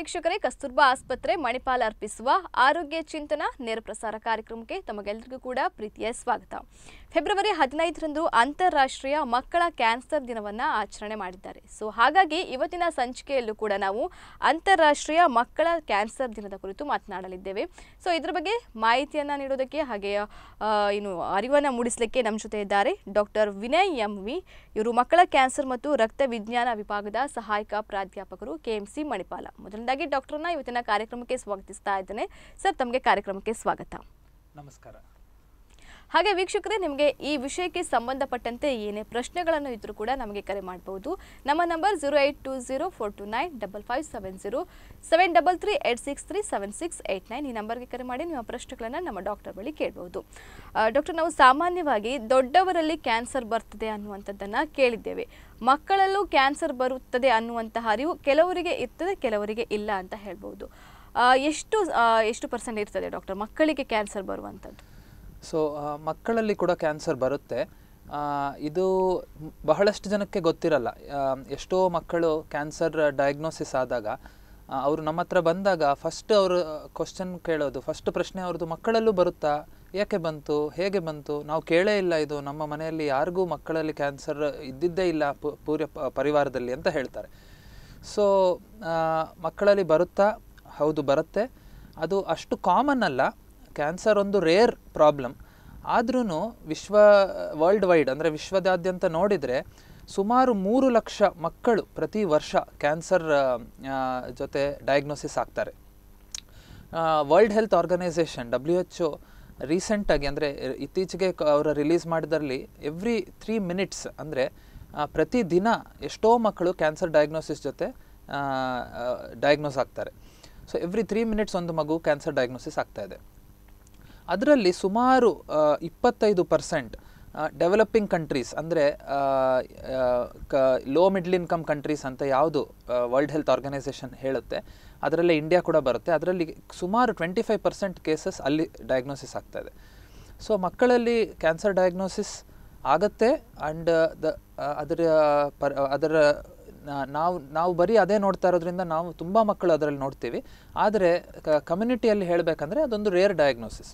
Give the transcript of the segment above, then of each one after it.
ವೀಕ್ಷಕರೇ ಕಸ್ತೂರ್ಬಾ ಆಸ್ಪತ್ರೆ ಮಣಿಪಾಲ್ ಅರ್ಪಿಸುವ ಆರೋಗ್ಯ ಚಿಂತನ ನೇರ ಪ್ರಸಾರ ಕಾರ್ಯಕ್ರಮಕ್ಕೆ ತಮಗೆಲ್ಲರಿಗೂ ಕೂಡ ಪ್ರೀತಿಯ ಸ್ವಾಗತ ಫೆಬ್ರವರಿ ಹದಿನೈದರಂದು ಅಂತಾರಾಷ್ಟ್ರೀಯ ಮಕ್ಕಳ ಕ್ಯಾನ್ಸರ್ ದಿನವನ್ನು ಆಚರಣೆ ಮಾಡಿದ್ದಾರೆ ಸೊ ಹಾಗಾಗಿ ಇವತ್ತಿನ ಸಂಚಿಕೆಯಲ್ಲೂ ಕೂಡ ನಾವು ಅಂತಾರಾಷ್ಟ್ರೀಯ ಮಕ್ಕಳ ಕ್ಯಾನ್ಸರ್ ದಿನದ ಕುರಿತು ಮಾತನಾಡಲಿದ್ದೇವೆ ಸೊ ಇದರ ಬಗ್ಗೆ ಮಾಹಿತಿಯನ್ನು ನೀಡೋದಕ್ಕೆ ಹಾಗೆ ಏನು ಅರಿವನ್ನು ಮೂಡಿಸಲಿಕ್ಕೆ ನಮ್ಮ ಜೊತೆ ಇದ್ದಾರೆ ಡಾಕ್ಟರ್ ವಿನಯ್ ಎಂ ವಿ ಇವರು ಮಕ್ಕಳ ಕ್ಯಾನ್ಸರ್ ಮತ್ತು ರಕ್ತ ವಿಜ್ಞಾನ ವಿಭಾಗದ ಸಹಾಯಕ ಪ್ರಾಧ್ಯಾಪಕರು ಕೆ ಸಿ ಮಣಿಪಾಲ ಮೊದಲನೇದಾಗಿ ಡಾಕ್ಟರ್ನ ಇವತ್ತಿನ ಕಾರ್ಯಕ್ರಮಕ್ಕೆ ಸ್ವಾಗತಿಸ್ತಾ ಇದ್ದೇನೆ ಸರ್ ತಮಗೆ ಕಾರ್ಯಕ್ರಮಕ್ಕೆ ಸ್ವಾಗತ ನಮಸ್ಕಾರ ಹಾಗೆ ವೀಕ್ಷಕರೇ ನಿಮಗೆ ಈ ವಿಷಯಕ್ಕೆ ಸಂಬಂಧಪಟ್ಟಂತೆ ಏನೇ ಪ್ರಶ್ನೆಗಳನ್ನು ಇದ್ರೂ ಕೂಡ ನಮಗೆ ಕರೆ ಮಾಡಬಹುದು ನಮ್ಮ number zero eight two zero four two nine double five seven zero seven double three eight six three seven six eight nine ಈ ನಂಬರ್ಗೆ ಕರೆ ಮಾಡಿ ನಿಮ್ಮ ಪ್ರಶ್ನೆಗಳನ್ನು ನಮ್ಮ ಡಾಕ್ಟರ್ ಬಳಿ ಕೇಳಬಹುದು ಡಾಕ್ಟರ್ ನಾವು ಸಾಮಾನ್ಯವಾಗಿ ದೊಡ್ಡವರಲ್ಲಿ ಕ್ಯಾನ್ಸರ್ ಬರ್ತದೆ ಅನ್ನುವಂಥದ್ದನ್ನು ಕೇಳಿದ್ದೇವೆ ಮಕ್ಕಳಲ್ಲೂ ಕ್ಯಾನ್ಸರ್ ಬರುತ್ತದೆ ಅನ್ನುವಂತಹ ಅರಿವು ಕೆಲವರಿಗೆ ಇರ್ತದೆ ಕೆಲವರಿಗೆ ಇಲ್ಲ ಅಂತ ಹೇಳ್ಬೋದು ಎಷ್ಟು ಎಷ್ಟು ಪರ್ಸೆಂಟ್ ಇರ್ತದೆ ಡಾಕ್ಟರ್ ಮಕ್ಕಳಿಗೆ ಕ್ಯಾನ್ಸರ್ ಬರುವಂಥದ್ದು ಸೊ ಮಕ್ಕಳಲ್ಲಿ ಕೂಡ ಕ್ಯಾನ್ಸರ್ ಬರುತ್ತೆ ಇದು ಬಹಳಷ್ಟು ಜನಕ್ಕೆ ಗೊತ್ತಿರಲ್ಲ ಎಷ್ಟೋ ಮಕ್ಕಳು ಕ್ಯಾನ್ಸರ್ ಡಯಾಗ್ನೋಸಿಸ್ ಆದಾಗ ಅವರು ನಮ್ಮ ಹತ್ರ ಬಂದಾಗ ಫಸ್ಟ್ ಅವರು ಕ್ವಶನ್ ಕೇಳೋದು ಫಸ್ಟ್ ಪ್ರಶ್ನೆ ಅವ್ರದ್ದು ಮಕ್ಕಳಲ್ಲೂ ಬರುತ್ತಾ ಯಾಕೆ ಬಂತು ಹೇಗೆ ಬಂತು ನಾವು ಕೇಳೇ ಇಲ್ಲ ಇದು ನಮ್ಮ ಮನೆಯಲ್ಲಿ ಯಾರಿಗೂ ಮಕ್ಕಳಲ್ಲಿ ಕ್ಯಾನ್ಸರ್ ಇದ್ದಿದ್ದೇ ಇಲ್ಲ ಪೂರ್ಯ ಪರಿವಾರದಲ್ಲಿ ಅಂತ ಹೇಳ್ತಾರೆ ಸೊ ಮಕ್ಕಳಲ್ಲಿ ಬರುತ್ತಾ ಹೌದು ಬರುತ್ತೆ ಅದು ಅಷ್ಟು ಕಾಮನ್ ಅಲ್ಲ ಕ್ಯಾನ್ಸರ್ ಒಂದು ರೇರ್ ಪ್ರಾಬ್ಲಮ್ ಆದ್ರೂ ವಿಶ್ವ ವರ್ಲ್ಡ್ ವೈಡ್ ಅಂದರೆ ವಿಶ್ವದಾದ್ಯಂತ ನೋಡಿದರೆ ಸುಮಾರು ಮೂರು ಲಕ್ಷ ಮಕ್ಕಳು ಪ್ರತಿ ವರ್ಷ ಕ್ಯಾನ್ಸರ್ ಜೊತೆ ಡಯಾಗ್ನೋಸಿಸ್ ಆಗ್ತಾರೆ world health organisation W H O ರೀಸೆಂಟಾಗಿ ಅಂದರೆ ಇತ್ತೀಚೆಗೆ ಅವರು ರಿಲೀಸ್ ಮಾಡಿದ್ರಲ್ಲಿ ಎವ್ರಿ ತ್ರೀ ಮಿನಿಟ್ಸ್ ಅಂದರೆ ಪ್ರತಿ ದಿನ ಎಷ್ಟೋ ಮಕ್ಕಳು ಕ್ಯಾನ್ಸರ್ ಡಯಾಗ್ನೋಸಿಸ್ ಜೊತೆ ಡಯಾಗ್ನೋಸ್ ಆಗ್ತಾರೆ ಸೊ ಎವ್ರಿ ತ್ರೀ ಮಿನಿಟ್ಸ್ ಒಂದು ಮಗು ಕ್ಯಾನ್ಸರ್ ಡಯಾಗ್ನೋಸಿಸ್ ಆಗ್ತಾಯಿದೆ ಅದರಲ್ಲಿ ಸುಮಾರು ಇಪ್ಪತ್ತೈದು ಪರ್ಸೆಂಟ್ ಡೆವಲಪಿಂಗ್ ಕಂಟ್ರೀಸ್ ಅಂದರೆ ಕ ಲೋ ಮಿಡ್ಲ್ ಇನ್ಕಮ್ ಕಂಟ್ರೀಸ್ ಅಂತ ಯಾವುದು ವರ್ಲ್ಡ್ ಹೆಲ್ತ್ ಆರ್ಗನೈಸೇಷನ್ ಹೇಳುತ್ತೆ ಅದರಲ್ಲೇ ಇಂಡಿಯಾ ಕೂಡ ಬರುತ್ತೆ ಅದರಲ್ಲಿ ಸುಮಾರು ಟ್ವೆಂಟಿ ಫೈವ್ ಪರ್ಸೆಂಟ್ ಕೇಸಸ್ ಅಲ್ಲಿ ಡಯಾಗ್ನೋಸಿಸ್ ಆಗ್ತಾಯಿದೆ ಸೊ ಮಕ್ಕಳಲ್ಲಿ ಕ್ಯಾನ್ಸರ್ ಡಯಾಗ್ನೋಸಿಸ್ ಆಗುತ್ತೆ ಆ್ಯಂಡ್ ದ ಅದರ ಪರ್ ಅದರ ನಾವು ನಾವು ಬರೀ ಅದೇ ನೋಡ್ತಾ ಇರೋದ್ರಿಂದ ನಾವು ತುಂಬ ಮಕ್ಕಳು ಅದರಲ್ಲಿ ನೋಡ್ತೀವಿ ಆದರೆ ಕಮ್ಯುನಿಟಿಯಲ್ಲಿ ಹೇಳಬೇಕಂದ್ರೆ ಅದೊಂದು rare diagnosis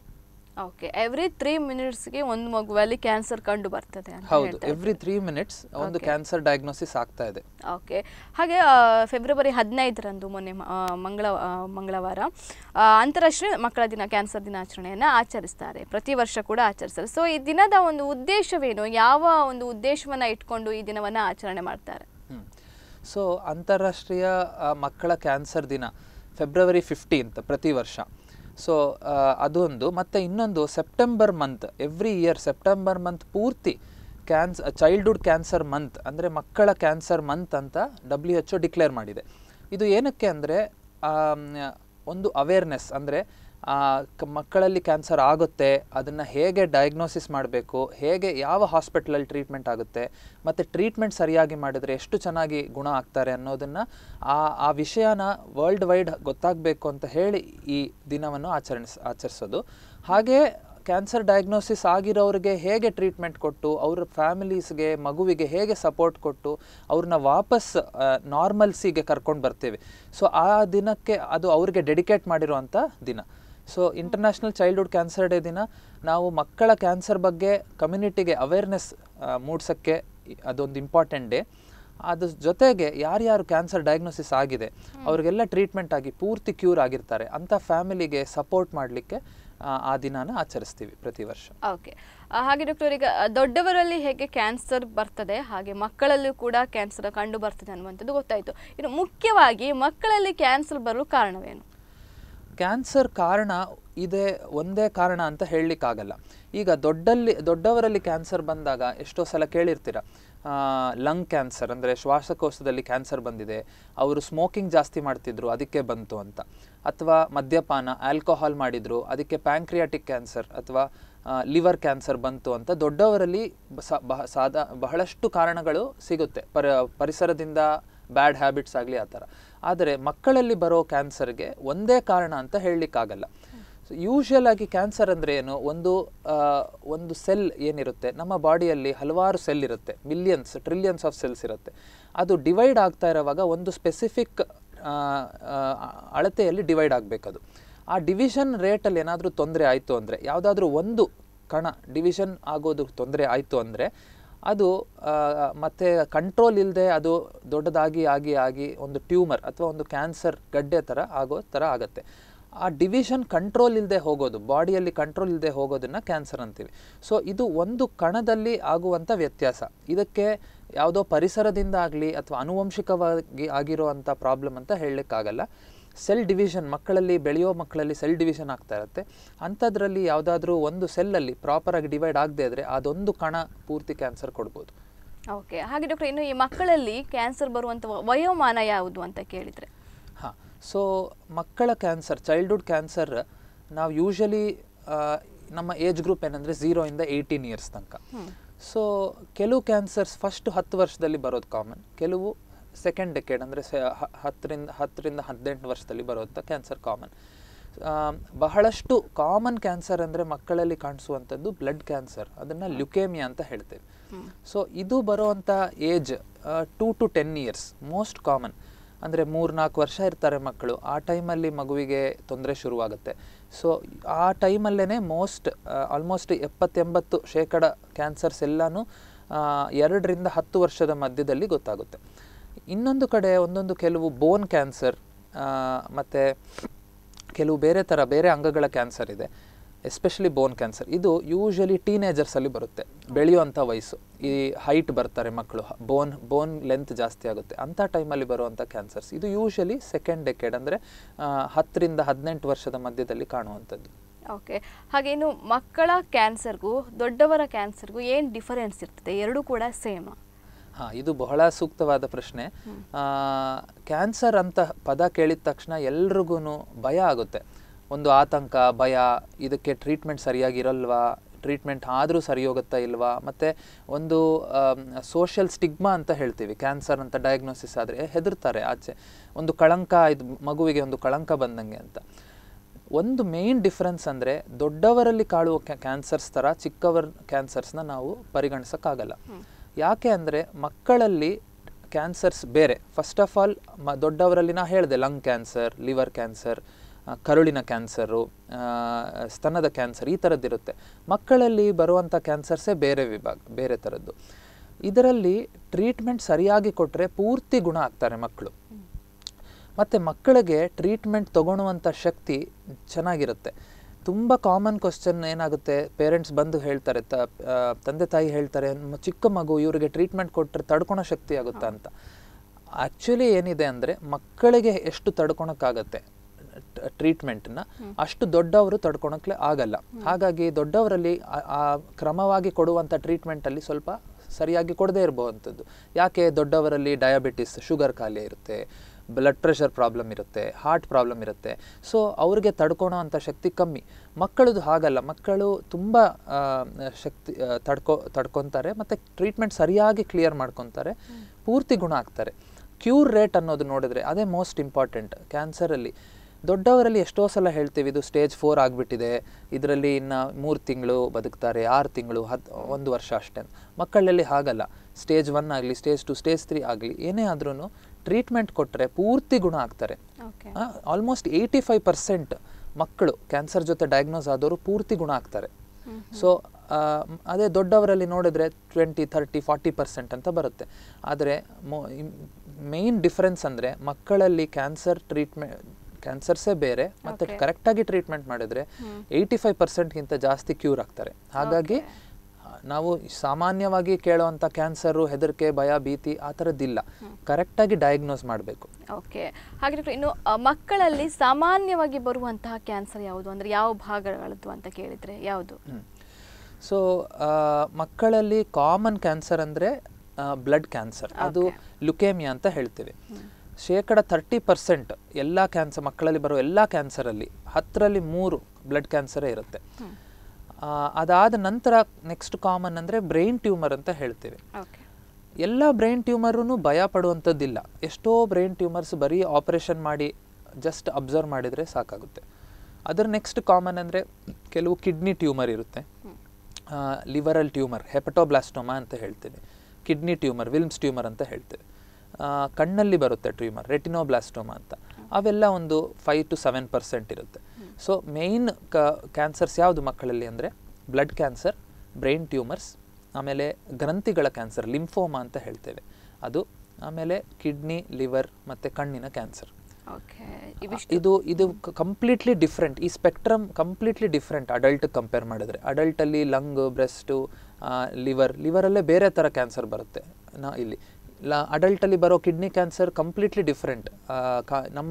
okay every three ಮಿನಿಟ್ಸ್ಗೆ ಒಂದು ಮಗುವಲ್ಲಿ ಕ್ಯಾನ್ಸರ್ ಕಂಡು ಬರ್ತದೆ ಹೌದು ಎವ್ರಿ ತ್ರೀ ಮಿನಿಟ್ಸ್ ಒಂದು ಕ್ಯಾನ್ಸರ್ ಡಯಾಗ್ನೋಸಿಸ್ ಆಗ್ತಾ ಇದೆ ಓಕೆ ಹಾಗೆ ಫೆಬ್ರವರಿ ಹದಿನೈದರಂದು ಮೊನ್ನೆ ಮಂಗಳ ಮಂಗಳವಾರ ಅಂತಾರಾಷ್ಟ್ರೀಯ ಮಕ್ಕಳ ದಿನ ಕ್ಯಾನ್ಸರ್ ದಿನಾಚರಣೆಯನ್ನು ಆಚರಿಸ್ತಾರೆ ಪ್ರತಿ ವರ್ಷ ಕೂಡ ಆಚರಿಸ್ತಾರೆ ಸೊ ಈ ದಿನದ ಒಂದು ಉದ್ದೇಶವೇನು ಯಾವ ಒಂದು ಉದ್ದೇಶವನ್ನು ಇಟ್ಕೊಂಡು ಈ ದಿನವನ್ನು ಆಚರಣೆ ಮಾಡ್ತಾರೆ ಸೊ ಅಂತಾರಾಷ್ಟ್ರೀಯ ಮಕ್ಕಳ ಕ್ಯಾನ್ಸರ್ ದಿನ ಫೆಬ್ರವರಿ ಫಿಫ್ಟೀನ್ತ್ ಪ್ರತಿ ವರ್ಷ ಸೊ ಅದೊಂದು ಮತ್ತು ಇನ್ನೊಂದು September month every year September month ಪೂರ್ತಿ ಕ್ಯಾನ್ಸ್ ಚೈಲ್ಡ್ಹುಡ್ ಕ್ಯಾನ್ಸರ್ ಮಂತ್ ಅಂದರೆ ಮಕ್ಕಳ ಕ್ಯಾನ್ಸರ್ ಮಂತ್ ಅಂತ ಡಬ್ಲ್ಯೂ ಎಚ್ ಡಿಕ್ಲೇರ್ ಮಾಡಿದೆ ಇದು ಏನಕ್ಕೆ ಅಂದರೆ ಒಂದು ಅವೇರ್ನೆಸ್ ಅಂದರೆ ಮಕ್ಕಳಲ್ಲಿ ಕ್ಯಾನ್ಸರ್ ಆಗುತ್ತೆ ಅದನ್ನು ಹೇಗೆ ಡಯಾಗ್ನೋಸಿಸ್ ಮಾಡಬೇಕು ಹೇಗೆ ಯಾವ ಹಾಸ್ಪಿಟ್ಲಲ್ಲಿ ಟ್ರೀಟ್ಮೆಂಟ್ ಆಗುತ್ತೆ ಮತ್ತು ಟ್ರೀಟ್ಮೆಂಟ್ ಸರಿಯಾಗಿ ಮಾಡಿದರೆ ಎಷ್ಟು ಚೆನ್ನಾಗಿ ಗುಣ ಆಗ್ತಾರೆ ಅನ್ನೋದನ್ನು ಆ ಆ ವಿಷಯನ ವರ್ಲ್ಡ್ ವೈಡ್ ಗೊತ್ತಾಗಬೇಕು ಅಂತ ಹೇಳಿ ಈ ದಿನವನ್ನು ಆಚರಿಸ್ ಆಚರಿಸೋದು ಹಾಗೇ ಕ್ಯಾನ್ಸರ್ ಡಯಾಗ್ನೋಸಿಸ್ ಆಗಿರೋರಿಗೆ ಹೇಗೆ ಟ್ರೀಟ್ಮೆಂಟ್ ಕೊಟ್ಟು ಅವ್ರ ಫ್ಯಾಮಿಲೀಸ್ಗೆ ಮಗುವಿಗೆ ಹೇಗೆ ಸಪೋರ್ಟ್ ಕೊಟ್ಟು ಅವ್ರನ್ನ ವಾಪಸ್ ನಾರ್ಮಲ್ಸಿಗೆ ಕರ್ಕೊಂಡು ಬರ್ತೀವಿ ಸೊ ಆ ದಿನಕ್ಕೆ ಅದು ಅವ್ರಿಗೆ ಡೆಡಿಕೇಟ್ ಮಾಡಿರುವಂಥ ದಿನ so international childhood cancer day ದಿನ ನಾವು ಮಕ್ಕಳ ಕ್ಯಾನ್ಸರ್ ಬಗ್ಗೆ ಕಮ್ಯುನಿಟಿಗೆ ಅವೇರ್ನೆಸ್ ಮೂಡಿಸೋಕ್ಕೆ ಅದೊಂದು ಇಂಪಾರ್ಟೆಂಟ್ ಡೇ ಅದ್ರ ಜೊತೆಗೆ ಯಾರ್ಯಾರು ಕ್ಯಾನ್ಸರ್ ಡಯಾಗ್ನೋಸಿಸ್ ಆಗಿದೆ ಅವರಿಗೆಲ್ಲ ಟ್ರೀಟ್ಮೆಂಟ್ ಆಗಿ ಪೂರ್ತಿ ಕ್ಯೂರ್ ಆಗಿರ್ತಾರೆ ಅಂಥ ಫ್ಯಾಮಿಲಿಗೆ ಸಪೋರ್ಟ್ ಮಾಡಲಿಕ್ಕೆ ಆ ದಿನಾನ ಆಚರಿಸ್ತೀವಿ ಪ್ರತಿ ವರ್ಷ ಓಕೆ ಹಾಗೆ ಡಾಕ್ಟರ್ ಈಗ ದೊಡ್ಡವರಲ್ಲಿ ಹೇಗೆ ಕ್ಯಾನ್ಸರ್ ಬರ್ತದೆ ಹಾಗೆ ಮಕ್ಕಳಲ್ಲೂ ಕೂಡ ಕ್ಯಾನ್ಸರ್ ಕಂಡು ಬರ್ತದೆ ಅನ್ನುವಂಥದ್ದು ಗೊತ್ತಾಯಿತು ಇನ್ನು ಮುಖ್ಯವಾಗಿ ಮಕ್ಕಳಲ್ಲಿ ಕ್ಯಾನ್ಸರ್ ಬರಲು ಕಾರಣವೇನು ಕ್ಯಾನ್ಸರ್ ಕಾರಣ ಇದೇ ಒಂದೇ ಕಾರಣ ಅಂತ ಹೇಳಲಿಕ್ಕಾಗಲ್ಲ ಈಗ ದೊಡ್ಡಲ್ಲಿ ದೊಡ್ಡವರಲ್ಲಿ ಕ್ಯಾನ್ಸರ್ ಬಂದಾಗ ಎಷ್ಟೋ ಸಲ ಕೇಳಿರ್ತೀರ ಲಂಗ್ ಕ್ಯಾನ್ಸರ್ ಅಂದರೆ ಶ್ವಾಸಕೋಶದಲ್ಲಿ ಕ್ಯಾನ್ಸರ್ ಬಂದಿದೆ ಅವರು ಸ್ಮೋಕಿಂಗ್ ಜಾಸ್ತಿ ಮಾಡ್ತಿದ್ರು ಅದಕ್ಕೆ ಬಂತು ಅಂತ ಅಥವಾ ಮದ್ಯಪಾನ ಆಲ್ಕೋಹಾಲ್ ಮಾಡಿದರು ಅದಕ್ಕೆ ಪ್ಯಾಂಕ್ರಿಯಾಟಿಕ್ ಕ್ಯಾನ್ಸರ್ ಅಥವಾ ಲಿವರ್ ಕ್ಯಾನ್ಸರ್ ಬಂತು ಅಂತ ದೊಡ್ಡವರಲ್ಲಿ ಸಾದಾ ಬಹಳಷ್ಟು ಕಾರಣಗಳು ಸಿಗುತ್ತೆ ಪರ ಪರಿಸರದಿಂದ ಬ್ಯಾಡ್ ಹ್ಯಾಬಿಟ್ಸ್ ಆಗಲಿ ಆ ಥರ ಆದರೆ ಮಕ್ಕಳಲ್ಲಿ ಬರೋ ಕ್ಯಾನ್ಸರ್ಗೆ ಒಂದೇ ಕಾರಣ ಅಂತ ಹೇಳಲಿಕ್ಕಾಗಲ್ಲ ಯೂಶುವಲ್ ಆಗಿ ಕ್ಯಾನ್ಸರ್ ಅಂದರೆ ಏನು ಒಂದು ಒಂದು ಸೆಲ್ ಏನಿರುತ್ತೆ ನಮ್ಮ ಬಾಡಿಯಲ್ಲಿ ಹಲವಾರು ಸೆಲ್ ಇರುತ್ತೆ ಮಿಲಿಯನ್ಸ್ ಟ್ರಿಲಿಯನ್ಸ್ ಆಫ್ ಸೆಲ್ಸ್ ಇರುತ್ತೆ ಅದು ಡಿವೈಡ್ ಆಗ್ತಾ ಇರುವಾಗ ಒಂದು ಸ್ಪೆಸಿಫಿಕ್ ಅಳತೆಯಲ್ಲಿ ಡಿವೈಡ್ ಆಗಬೇಕದು ಆ ಡಿವಿಷನ್ ರೇಟಲ್ಲಿ ಏನಾದರೂ ತೊಂದರೆ ಆಯಿತು ಅಂದರೆ ಯಾವುದಾದ್ರೂ ಒಂದು ಕಣ ಡಿವಿಷನ್ ಆಗೋದು ತೊಂದರೆ ಆಯಿತು ಅಂದರೆ ಅದು ಮತ್ತು ಕಂಟ್ರೋಲ್ ಇಲ್ಲದೆ ಅದು ದೊಡ್ಡದಾಗಿ ಆಗಿ ಆಗಿ ಒಂದು ಟ್ಯೂಮರ್ ಅಥವಾ ಒಂದು ಕ್ಯಾನ್ಸರ್ ಗಡ್ಡೆ ಥರ ಆಗೋ ಥರ ಆಗುತ್ತೆ ಆ ಡಿವಿಷನ್ ಕಂಟ್ರೋಲ್ ಇಲ್ಲದೆ ಹೋಗೋದು ಬಾಡಿಯಲ್ಲಿ ಕಂಟ್ರೋಲ್ ಇಲ್ಲದೆ ಹೋಗೋದನ್ನು ಕ್ಯಾನ್ಸರ್ ಅಂತೀವಿ ಸೊ ಇದು ಒಂದು ಕಣದಲ್ಲಿ ಆಗುವಂಥ ವ್ಯತ್ಯಾಸ ಇದಕ್ಕೆ ಯಾವುದೋ ಪರಿಸರದಿಂದ ಆಗಲಿ ಅಥವಾ ಅನುವಂಶಿಕವಾಗಿ ಆಗಿರೋ ಪ್ರಾಬ್ಲಮ್ ಅಂತ ಹೇಳಲಿಕ್ಕಾಗಲ್ಲ ಸೆಲ್ ಡಿವಿಷನ್ ಮಕ್ಕಳಲ್ಲಿ ಬೆಳೆಯೋ ಮಕ್ಕಳಲ್ಲಿ ಸೆಲ್ ಡಿವಿಷನ್ ಆಗ್ತಾ ಇರುತ್ತೆ ಅಂಥದ್ರಲ್ಲಿ ಯಾವುದಾದ್ರೂ ಒಂದು ಸೆಲ್ಲಲ್ಲಿ ಪ್ರಾಪರಾಗಿ ಡಿವೈಡ್ ಆಗದೆ ಇದ್ರೆ ಅದೊಂದು ಕಣ ಪೂರ್ತಿ ಕ್ಯಾನ್ಸರ್ ಕೊಡ್ಬೋದು ಓಕೆ ಹಾಗೆ ಡಾಕ್ಟರ್ ಇನ್ನು ಈ ಮಕ್ಕಳಲ್ಲಿ ಕ್ಯಾನ್ಸರ್ ಬರುವಂಥ ವಯೋಮಾನ ಯಾವುದು ಅಂತ ಕೇಳಿದರೆ ಹಾಂ ಸೊ ಮಕ್ಕಳ ಕ್ಯಾನ್ಸರ್ ಚೈಲ್ಡ್ಹುಡ್ ಕ್ಯಾನ್ಸರ್ ನಾವು ಯೂಶಲಿ ನಮ್ಮ ಏಜ್ ಗ್ರೂಪ್ ಏನಂದರೆ ಇಂದ ಏಯ್ಟೀನ್ ಇಯರ್ಸ್ ತನಕ ಸೊ ಕೆಲವು ಕ್ಯಾನ್ಸರ್ಸ್ ಫಸ್ಟ್ ಹತ್ತು ವರ್ಷದಲ್ಲಿ ಬರೋದು ಕಾಮನ್ ಕೆಲವು ಸೆಕೆಂಡ್ ಡೆಕೇಡ್ ಅಂದರೆ ಸೆ ಹತ್ತರಿಂದ ಹತ್ತರಿಂದ ಹದಿನೆಂಟು ವರ್ಷದಲ್ಲಿ ಬರುವಂಥ ಕ್ಯಾನ್ಸರ್ ಕಾಮನ್ ಬಹಳಷ್ಟು ಕಾಮನ್ ಕ್ಯಾನ್ಸರ್ ಅಂದರೆ ಮಕ್ಕಳಲ್ಲಿ ಕಾಣಿಸುವಂಥದ್ದು ಬ್ಲಡ್ ಕ್ಯಾನ್ಸರ್ ಅದನ್ನು ಲ್ಯುಕೇಮಿಯಾ ಅಂತ ಹೇಳ್ತೇವೆ ಸೊ ಇದು ಬರುವಂಥ age two to ten years most common ಅಂದರೆ ಮೂರು ನಾಲ್ಕು ವರ್ಷ ಇರ್ತಾರೆ ಮಕ್ಕಳು ಆ ಟೈಮಲ್ಲಿ ಮಗುವಿಗೆ ತೊಂದರೆ ಶುರುವಾಗುತ್ತೆ ಸೊ ಆ ಟೈಮಲ್ಲೇ ಮೋಸ್ಟ್ ಆಲ್ಮೋಸ್ಟ್ ಎಪ್ಪತ್ತೆಂಬತ್ತು ಶೇಕಡ ಕ್ಯಾನ್ಸರ್ಸ್ ಎಲ್ಲನೂ ಎರಡರಿಂದ ಹತ್ತು ವರ್ಷದ ಮಧ್ಯದಲ್ಲಿ ಗೊತ್ತಾಗುತ್ತೆ ಇನ್ನೊಂದು ಕಡೆ ಒಂದೊಂದು ಕೆಲವು ಬೋನ್ ಕ್ಯಾನ್ಸರ್ ಮತ್ತು ಕೆಲವು ಬೇರೆ ಥರ ಬೇರೆ ಅಂಗಗಳ ಕ್ಯಾನ್ಸರ್ ಇದೆ ಎಸ್ಪೆಷಲಿ ಬೋನ್ ಕ್ಯಾನ್ಸರ್ ಇದು ಯೂಶಲಿ ಟೀನೇಜರ್ಸಲ್ಲಿ ಬರುತ್ತೆ ಬೆಳೆಯುವಂಥ ವಯಸ್ಸು ಈ ಹೈಟ್ ಬರ್ತಾರೆ ಮಕ್ಕಳು ಬೋನ್ ಬೋನ್ ಲೆಂತ್ ಜಾಸ್ತಿ ಆಗುತ್ತೆ ಅಂಥ ಟೈಮಲ್ಲಿ ಬರುವಂಥ ಕ್ಯಾನ್ಸರ್ಸ್ ಇದು ಯೂಶಲಿ ಸೆಕೆಂಡ್ ಡೆಕೆಡ್ ಅಂದರೆ ಹತ್ತರಿಂದ ಹದಿನೆಂಟು ವರ್ಷದ ಮಧ್ಯದಲ್ಲಿ ಕಾಣುವಂಥದ್ದು ಓಕೆ ಹಾಗೇನು ಮಕ್ಕಳ ಕ್ಯಾನ್ಸರ್ಗೂ ದೊಡ್ಡವರ ಕ್ಯಾನ್ಸರ್ಗೂ ಏನು ಡಿಫರೆನ್ಸ್ ಇರ್ತದೆ ಎರಡೂ ಕೂಡ ಸೇಮ್ ಹಾಂ ಇದು ಬಹಳ ಸೂಕ್ತವಾದ ಪ್ರಶ್ನೆ ಕ್ಯಾನ್ಸರ್ ಅಂತ ಪದ ಕೇಳಿದ ತಕ್ಷಣ ಎಲ್ರಿಗೂ ಭಯ ಆಗುತ್ತೆ ಒಂದು ಆತಂಕ ಭಯ ಇದಕ್ಕೆ ಟ್ರೀಟ್ಮೆಂಟ್ ಸರಿಯಾಗಿರಲ್ವಾ ಟ್ರೀಟ್ಮೆಂಟ್ ಆದರೂ ಸರಿ ಹೋಗುತ್ತಾ ಇಲ್ವಾ ಮತ್ತು ಒಂದು ಸೋಷಿಯಲ್ ಸ್ಟಿಗ್ಮಾ ಅಂತ ಹೇಳ್ತೀವಿ ಕ್ಯಾನ್ಸರ್ ಅಂತ ಡಯಾಗ್ನೋಸಿಸ್ ಆದರೆ ಹೆದರ್ತಾರೆ ಆಚೆ ಒಂದು ಕಳಂಕ ಇದು ಮಗುವಿಗೆ ಒಂದು ಕಳಂಕ ಬಂದಂಗೆ ಅಂತ ಒಂದು ಮೇನ್ ಡಿಫ್ರೆನ್ಸ್ ಅಂದರೆ ದೊಡ್ಡವರಲ್ಲಿ ಕಾಳುವ ಕ್ಯಾನ್ಸರ್ಸ್ ಥರ ಚಿಕ್ಕವರ ಕ್ಯಾನ್ಸರ್ಸ್ನ ನಾವು ಪರಿಗಣಿಸೋಕ್ಕಾಗಲ್ಲ ಯಾಕೆ ಅಂದರೆ ಮಕ್ಕಳಲ್ಲಿ ಕ್ಯಾನ್ಸರ್ಸ್ ಬೇರೆ ಫಸ್ಟ್ ಆಫ್ ಆಲ್ ಮ ದೊಡ್ಡವರಲ್ಲಿ ನಾ ಹೇಳಿದೆ ಲಂಗ್ ಕ್ಯಾನ್ಸರ್ ಲಿವರ್ ಕ್ಯಾನ್ಸರ್ ಕರುಳಿನ ಕ್ಯಾನ್ಸರು ಸ್ತನದ ಕ್ಯಾನ್ಸರ್ ಈ ಥರದ್ದಿರುತ್ತೆ ಮಕ್ಕಳಲ್ಲಿ ಬರುವಂಥ ಕ್ಯಾನ್ಸರ್ಸೇ ಬೇರೆ ವಿಭಾಗ ಬೇರೆ ಥರದ್ದು ಇದರಲ್ಲಿ ಟ್ರೀಟ್ಮೆಂಟ್ ಸರಿಯಾಗಿ ಕೊಟ್ಟರೆ ಪೂರ್ತಿ ಗುಣ ಆಗ್ತಾರೆ ಮಕ್ಕಳು ಮತ್ತು ಮಕ್ಕಳಿಗೆ ಟ್ರೀಟ್ಮೆಂಟ್ ತೊಗೊಳ್ಳುವಂಥ ಶಕ್ತಿ ಚೆನ್ನಾಗಿರುತ್ತೆ ತುಂಬ ಕಾಮನ್ ಕ್ವಶನ್ ಏನಾಗುತ್ತೆ ಪೇರೆಂಟ್ಸ್ ಬಂದು ಹೇಳ್ತಾರೆ ತ ತಂದೆ ತಾಯಿ ಹೇಳ್ತಾರೆ ಚಿಕ್ಕ ಮಗು ಇವರಿಗೆ ಟ್ರೀಟ್ಮೆಂಟ್ ಕೊಟ್ಟರೆ ತಡ್ಕೊಳೋ ಶಕ್ತಿ ಆಗುತ್ತಾ ಅಂತ ಆ್ಯಕ್ಚುಲಿ ಏನಿದೆ ಅಂದರೆ ಮಕ್ಕಳಿಗೆ ಎಷ್ಟು ತಡ್ಕೊಳಕ್ಕಾಗತ್ತೆ ಟ್ರೀಟ್ಮೆಂಟನ್ನ ಅಷ್ಟು ದೊಡ್ಡವರು ತಡ್ಕೊಳಕ್ಕೆ ಆಗಲ್ಲ ಹಾಗಾಗಿ ದೊಡ್ಡವರಲ್ಲಿ ಆ ಕ್ರಮವಾಗಿ ಕೊಡುವಂಥ ಟ್ರೀಟ್ಮೆಂಟಲ್ಲಿ ಸ್ವಲ್ಪ ಸರಿಯಾಗಿ ಕೊಡದೇ ಇರಬಹುವಂಥದ್ದು ಯಾಕೆ ದೊಡ್ಡವರಲ್ಲಿ ಡಯಾಬಿಟಿಸ್ ಶುಗರ್ ಖಾಲಿ ಇರುತ್ತೆ ಬ್ಲಡ್ ಪ್ರೆಷರ್ ಪ್ರಾಬ್ಲಮ್ ಇರುತ್ತೆ ಹಾರ್ಟ್ ಪ್ರಾಬ್ಲಮ್ ಇರುತ್ತೆ ಸೊ ಅವ್ರಿಗೆ ತಡ್ಕೊಳೋ ಅಂಥ ಶಕ್ತಿ ಕಮ್ಮಿ ಮಕ್ಕಳದು ಹಾಗಲ್ಲ ಮಕ್ಕಳು ತುಂಬ ಶಕ್ತಿ ತಡ್ಕೊ ತಡ್ಕೊತಾರೆ ಮತ್ತು ಟ್ರೀಟ್ಮೆಂಟ್ ಸರಿಯಾಗಿ ಕ್ಲಿಯರ್ ಮಾಡ್ಕೊತಾರೆ ಪೂರ್ತಿ ಗುಣ ಆಗ್ತಾರೆ ಕ್ಯೂರ್ ರೇಟ್ ಅನ್ನೋದು ನೋಡಿದ್ರೆ ಅದೇ ಮೋಸ್ಟ್ ಇಂಪಾರ್ಟೆಂಟ್ ಕ್ಯಾನ್ಸರಲ್ಲಿ ದೊಡ್ಡವರಲ್ಲಿ ಎಷ್ಟೋ ಸಲ ಹೇಳ್ತೀವಿ ಇದು ಸ್ಟೇಜ್ ಫೋರ್ ಆಗಿಬಿಟ್ಟಿದೆ ಇದರಲ್ಲಿ ಇನ್ನು ಮೂರು ತಿಂಗಳು ಬದುಕ್ತಾರೆ ಆರು ತಿಂಗಳು ಹತ್ತು ಒಂದು ವರ್ಷ ಅಷ್ಟೇ ಮಕ್ಕಳಲ್ಲಿ ಹಾಗಲ್ಲ ಸ್ಟೇಜ್ ಒನ್ ಆಗಲಿ ಸ್ಟೇಜ್ ಟು ಸ್ಟೇಜ್ ತ್ರೀ ಆಗಲಿ ಏನೇ ಆದ್ರೂ ಟ್ರೀಟ್ಮೆಂಟ್ ಕೊಟ್ಟರೆ ಪೂರ್ತಿ ಗುಣ ಆಗ್ತಾರೆ ಆಲ್ಮೋಸ್ಟ್ ಏಯ್ಟಿ ಫೈವ್ ಪರ್ಸೆಂಟ್ ಮಕ್ಕಳು ಕ್ಯಾನ್ಸರ್ ಜೊತೆ ಡಯಾಗ್ನೋಸ್ ಆದವರು ಪೂರ್ತಿ ಗುಣ ಆಗ್ತಾರೆ ಸೊ ಅದೇ ದೊಡ್ಡವರಲ್ಲಿ ನೋಡಿದ್ರೆ ಟ್ವೆಂಟಿ ಥರ್ಟಿ ಫಾರ್ಟಿ ಪರ್ಸೆಂಟ್ ಅಂತ ಬರುತ್ತೆ ಆದರೆ ಮೇನ್ ಡಿಫ್ರೆನ್ಸ್ ಅಂದರೆ ಮಕ್ಕಳಲ್ಲಿ ಕ್ಯಾನ್ಸರ್ ಟ್ರೀಟ್ಮೆಂಟ್ ಕ್ಯಾನ್ಸರ್ಸೇ ಬೇರೆ ಮತ್ತು ಕರೆಕ್ಟಾಗಿ ಟ್ರೀಟ್ಮೆಂಟ್ ಮಾಡಿದರೆ ಏಯ್ಟಿ ಫೈವ್ ಪರ್ಸೆಂಟ್ಗಿಂತ ಜಾಸ್ತಿ ಕ್ಯೂರ್ ಆಗ್ತಾರೆ ಹಾಗಾಗಿ ನಾವು ಸಾಮಾನ್ಯವಾಗಿ ಕೇಳುವಂಥ ಕ್ಯಾನ್ಸರು ಹೆದರಿಕೆ ಭಯ ಭೀತಿ ಆ ಥರದ್ದಿಲ್ಲ ಕರೆಕ್ಟಾಗಿ ಡಯಾಗ್ನೋಸ್ ಮಾಡಬೇಕು ಓಕೆ ಹಾಗೆ ಇನ್ನು ಮಕ್ಕಳಲ್ಲಿ ಸಾಮಾನ್ಯವಾಗಿ ಬರುವಂತಹ ಕ್ಯಾನ್ಸರ್ ಯಾವುದು ಅಂದರೆ ಯಾವ ಭಾಗಗಳದ್ದು ಅಂತ ಕೇಳಿದರೆ ಯಾವುದು ಸೊ ಮಕ್ಕಳಲ್ಲಿ ಕಾಮನ್ ಕ್ಯಾನ್ಸರ್ ಅಂದರೆ ಬ್ಲಡ್ ಕ್ಯಾನ್ಸರ್ ಅದು ಲುಕೇಮಿಯಾ ಅಂತ ಹೇಳ್ತೇವೆ ಶೇಕಡ ತರ್ಟಿ ಪರ್ಸೆಂಟ್ ಎಲ್ಲ ಕ್ಯಾನ್ಸರ್ ಮಕ್ಕಳಲ್ಲಿ ಬರೋ ಎಲ್ಲ ಕ್ಯಾನ್ಸರಲ್ಲಿ ಹತ್ತರಲ್ಲಿ ಮೂರು ಬ್ಲಡ್ ಕ್ಯಾನ್ಸರೇ ಇರುತ್ತೆ ಅದಾದ ನಂತರ ನೆಕ್ಸ್ಟ್ ಕಾಮನ್ ಅಂದರೆ ಬ್ರೈನ್ ಟ್ಯೂಮರ್ ಅಂತ ಹೇಳ್ತೇವೆ ಎಲ್ಲ ಬ್ರೈನ್ ಟ್ಯೂಮರೂ ಭಯ ಪಡುವಂಥದ್ದಿಲ್ಲ ಎಷ್ಟೋ ಬ್ರೈನ್ ಟ್ಯೂಮರ್ಸ್ ಬರೀ ಆಪರೇಷನ್ ಮಾಡಿ ಜಸ್ಟ್ ಅಬ್ಸರ್ವ್ ಮಾಡಿದರೆ ಸಾಕಾಗುತ್ತೆ ಅದರ ನೆಕ್ಸ್ಟ್ ಕಾಮನ್ ಅಂದರೆ ಕೆಲವು ಕಿಡ್ನಿ ಟ್ಯೂಮರ್ ಇರುತ್ತೆ ಲಿವರಲ್ ಟ್ಯೂಮರ್ ಹೆಪಟೋಬ್ಲಾಸ್ಟೋಮಾ ಅಂತ ಹೇಳ್ತೇವೆ ಕಿಡ್ನಿ ಟ್ಯೂಮರ್ ವಿಲ್ಮ್ಸ್ ಟ್ಯೂಮರ್ ಅಂತ ಹೇಳ್ತೇವೆ ಕಣ್ಣಲ್ಲಿ ಬರುತ್ತೆ ಟ್ಯೂಮರ್ ರೆಟಿನೋಬ್ಲಾಸ್ಟೋಮಾ ಅಂತ ಅವೆಲ್ಲ ಒಂದು ಫೈವ್ ಟು ಸೆವೆನ್ ಪರ್ಸೆಂಟ್ ಇರುತ್ತೆ ಸೊ ಮೇಯ್ನ್ ಕ್ಯಾನ್ಸರ್ಸ್ ಯಾವುದು ಮಕ್ಕಳಲ್ಲಿ ಅಂದರೆ ಬ್ಲಡ್ ಕ್ಯಾನ್ಸರ್ ಬ್ರೈನ್ ಟ್ಯೂಮರ್ಸ್ ಆಮೇಲೆ ಗ್ರಂಥಿಗಳ ಕ್ಯಾನ್ಸರ್ ಲಿಂಫೋಮಾ ಅಂತ ಹೇಳ್ತೇವೆ ಅದು ಆಮೇಲೆ ಕಿಡ್ನಿ ಲಿವರ್ ಮತ್ತು ಕಣ್ಣಿನ ಕ್ಯಾನ್ಸರ್ ಇದು ಇದು ಕಂಪ್ಲೀಟ್ಲಿ ಡಿಫ್ರೆಂಟ್ ಈ spectrum completely different adult compare ಮಾಡಿದ್ರೆ ಅಡಲ್ಟಲ್ಲಿ ಲಂಗ್ ಬ್ರೆಸ್ಟು ಲಿವರ್ ಲಿವರಲ್ಲೇ ಬೇರೆ ಥರ ಕ್ಯಾನ್ಸರ್ ಬರುತ್ತೆ ನಾ ಇಲ್ಲಿ ಲ ಅಡಲ್ಟಲ್ಲಿ ಬರೋ ಕಿಡ್ನಿ ಕ್ಯಾನ್ಸರ್ ಕಂಪ್ಲೀಟ್ಲಿ ಡಿಫ್ರೆಂಟ್ ನಮ್ಮ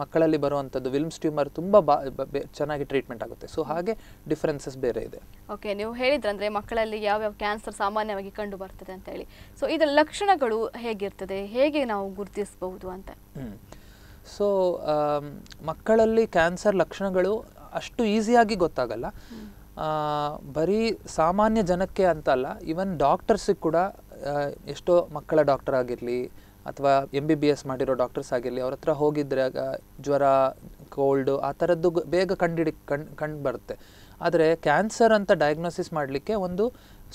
ಮಕ್ಕಳಲ್ಲಿ ಬರುವಂಥದ್ದು ವಿಲ್ಮ್ಸ್ ಟ್ಯೂಮರ್ ತುಂಬ ಬಾ ಚೆನ್ನಾಗಿ ಟ್ರೀಟ್ಮೆಂಟ್ ಆಗುತ್ತೆ ಸೊ ಹಾಗೆ ಡಿಫ್ರೆನ್ಸಸ್ ಬೇರೆ ಇದೆ ಓಕೆ ನೀವು ಅಂದರೆ ಮಕ್ಕಳಲ್ಲಿ ಯಾವ್ಯಾವ ಕ್ಯಾನ್ಸರ್ ಸಾಮಾನ್ಯವಾಗಿ ಕಂಡು ಬರ್ತದೆ ಅಂತ ಹೇಳಿ ಸೊ ಇದರ ಲಕ್ಷಣಗಳು ಹೇಗಿರ್ತದೆ ಹೇಗೆ ನಾವು ಗುರುತಿಸಬಹುದು ಅಂತ ಸೊ ಮಕ್ಕಳಲ್ಲಿ ಕ್ಯಾನ್ಸರ್ ಲಕ್ಷಣಗಳು ಅಷ್ಟು ಈಸಿಯಾಗಿ ಗೊತ್ತಾಗಲ್ಲ ಬರೀ ಸಾಮಾನ್ಯ ಜನಕ್ಕೆ ಅಂತಲ್ಲ ಈವನ್ ಡಾಕ್ಟರ್ಸಿಗೆ ಕೂಡ ಎಷ್ಟೋ ಮಕ್ಕಳ ಡಾಕ್ಟರ್ ಆಗಿರಲಿ ಅಥವಾ ಎಮ್ ಬಿ ಬಿ ಎಸ್ ಮಾಡಿರೋ ಡಾಕ್ಟರ್ಸ್ ಆಗಿರಲಿ ಅವ್ರ ಹತ್ರ ಹೋಗಿದ್ರೆ ಜ್ವರ ಕೋಲ್ಡ್ ಆ ಥರದ್ದು ಬೇಗ ಕಂಡು ಕಂಡು ಕಂಡು ಬರುತ್ತೆ ಆದರೆ ಕ್ಯಾನ್ಸರ್ ಅಂತ ಡಯಾಗ್ನೋಸಿಸ್ ಮಾಡಲಿಕ್ಕೆ ಒಂದು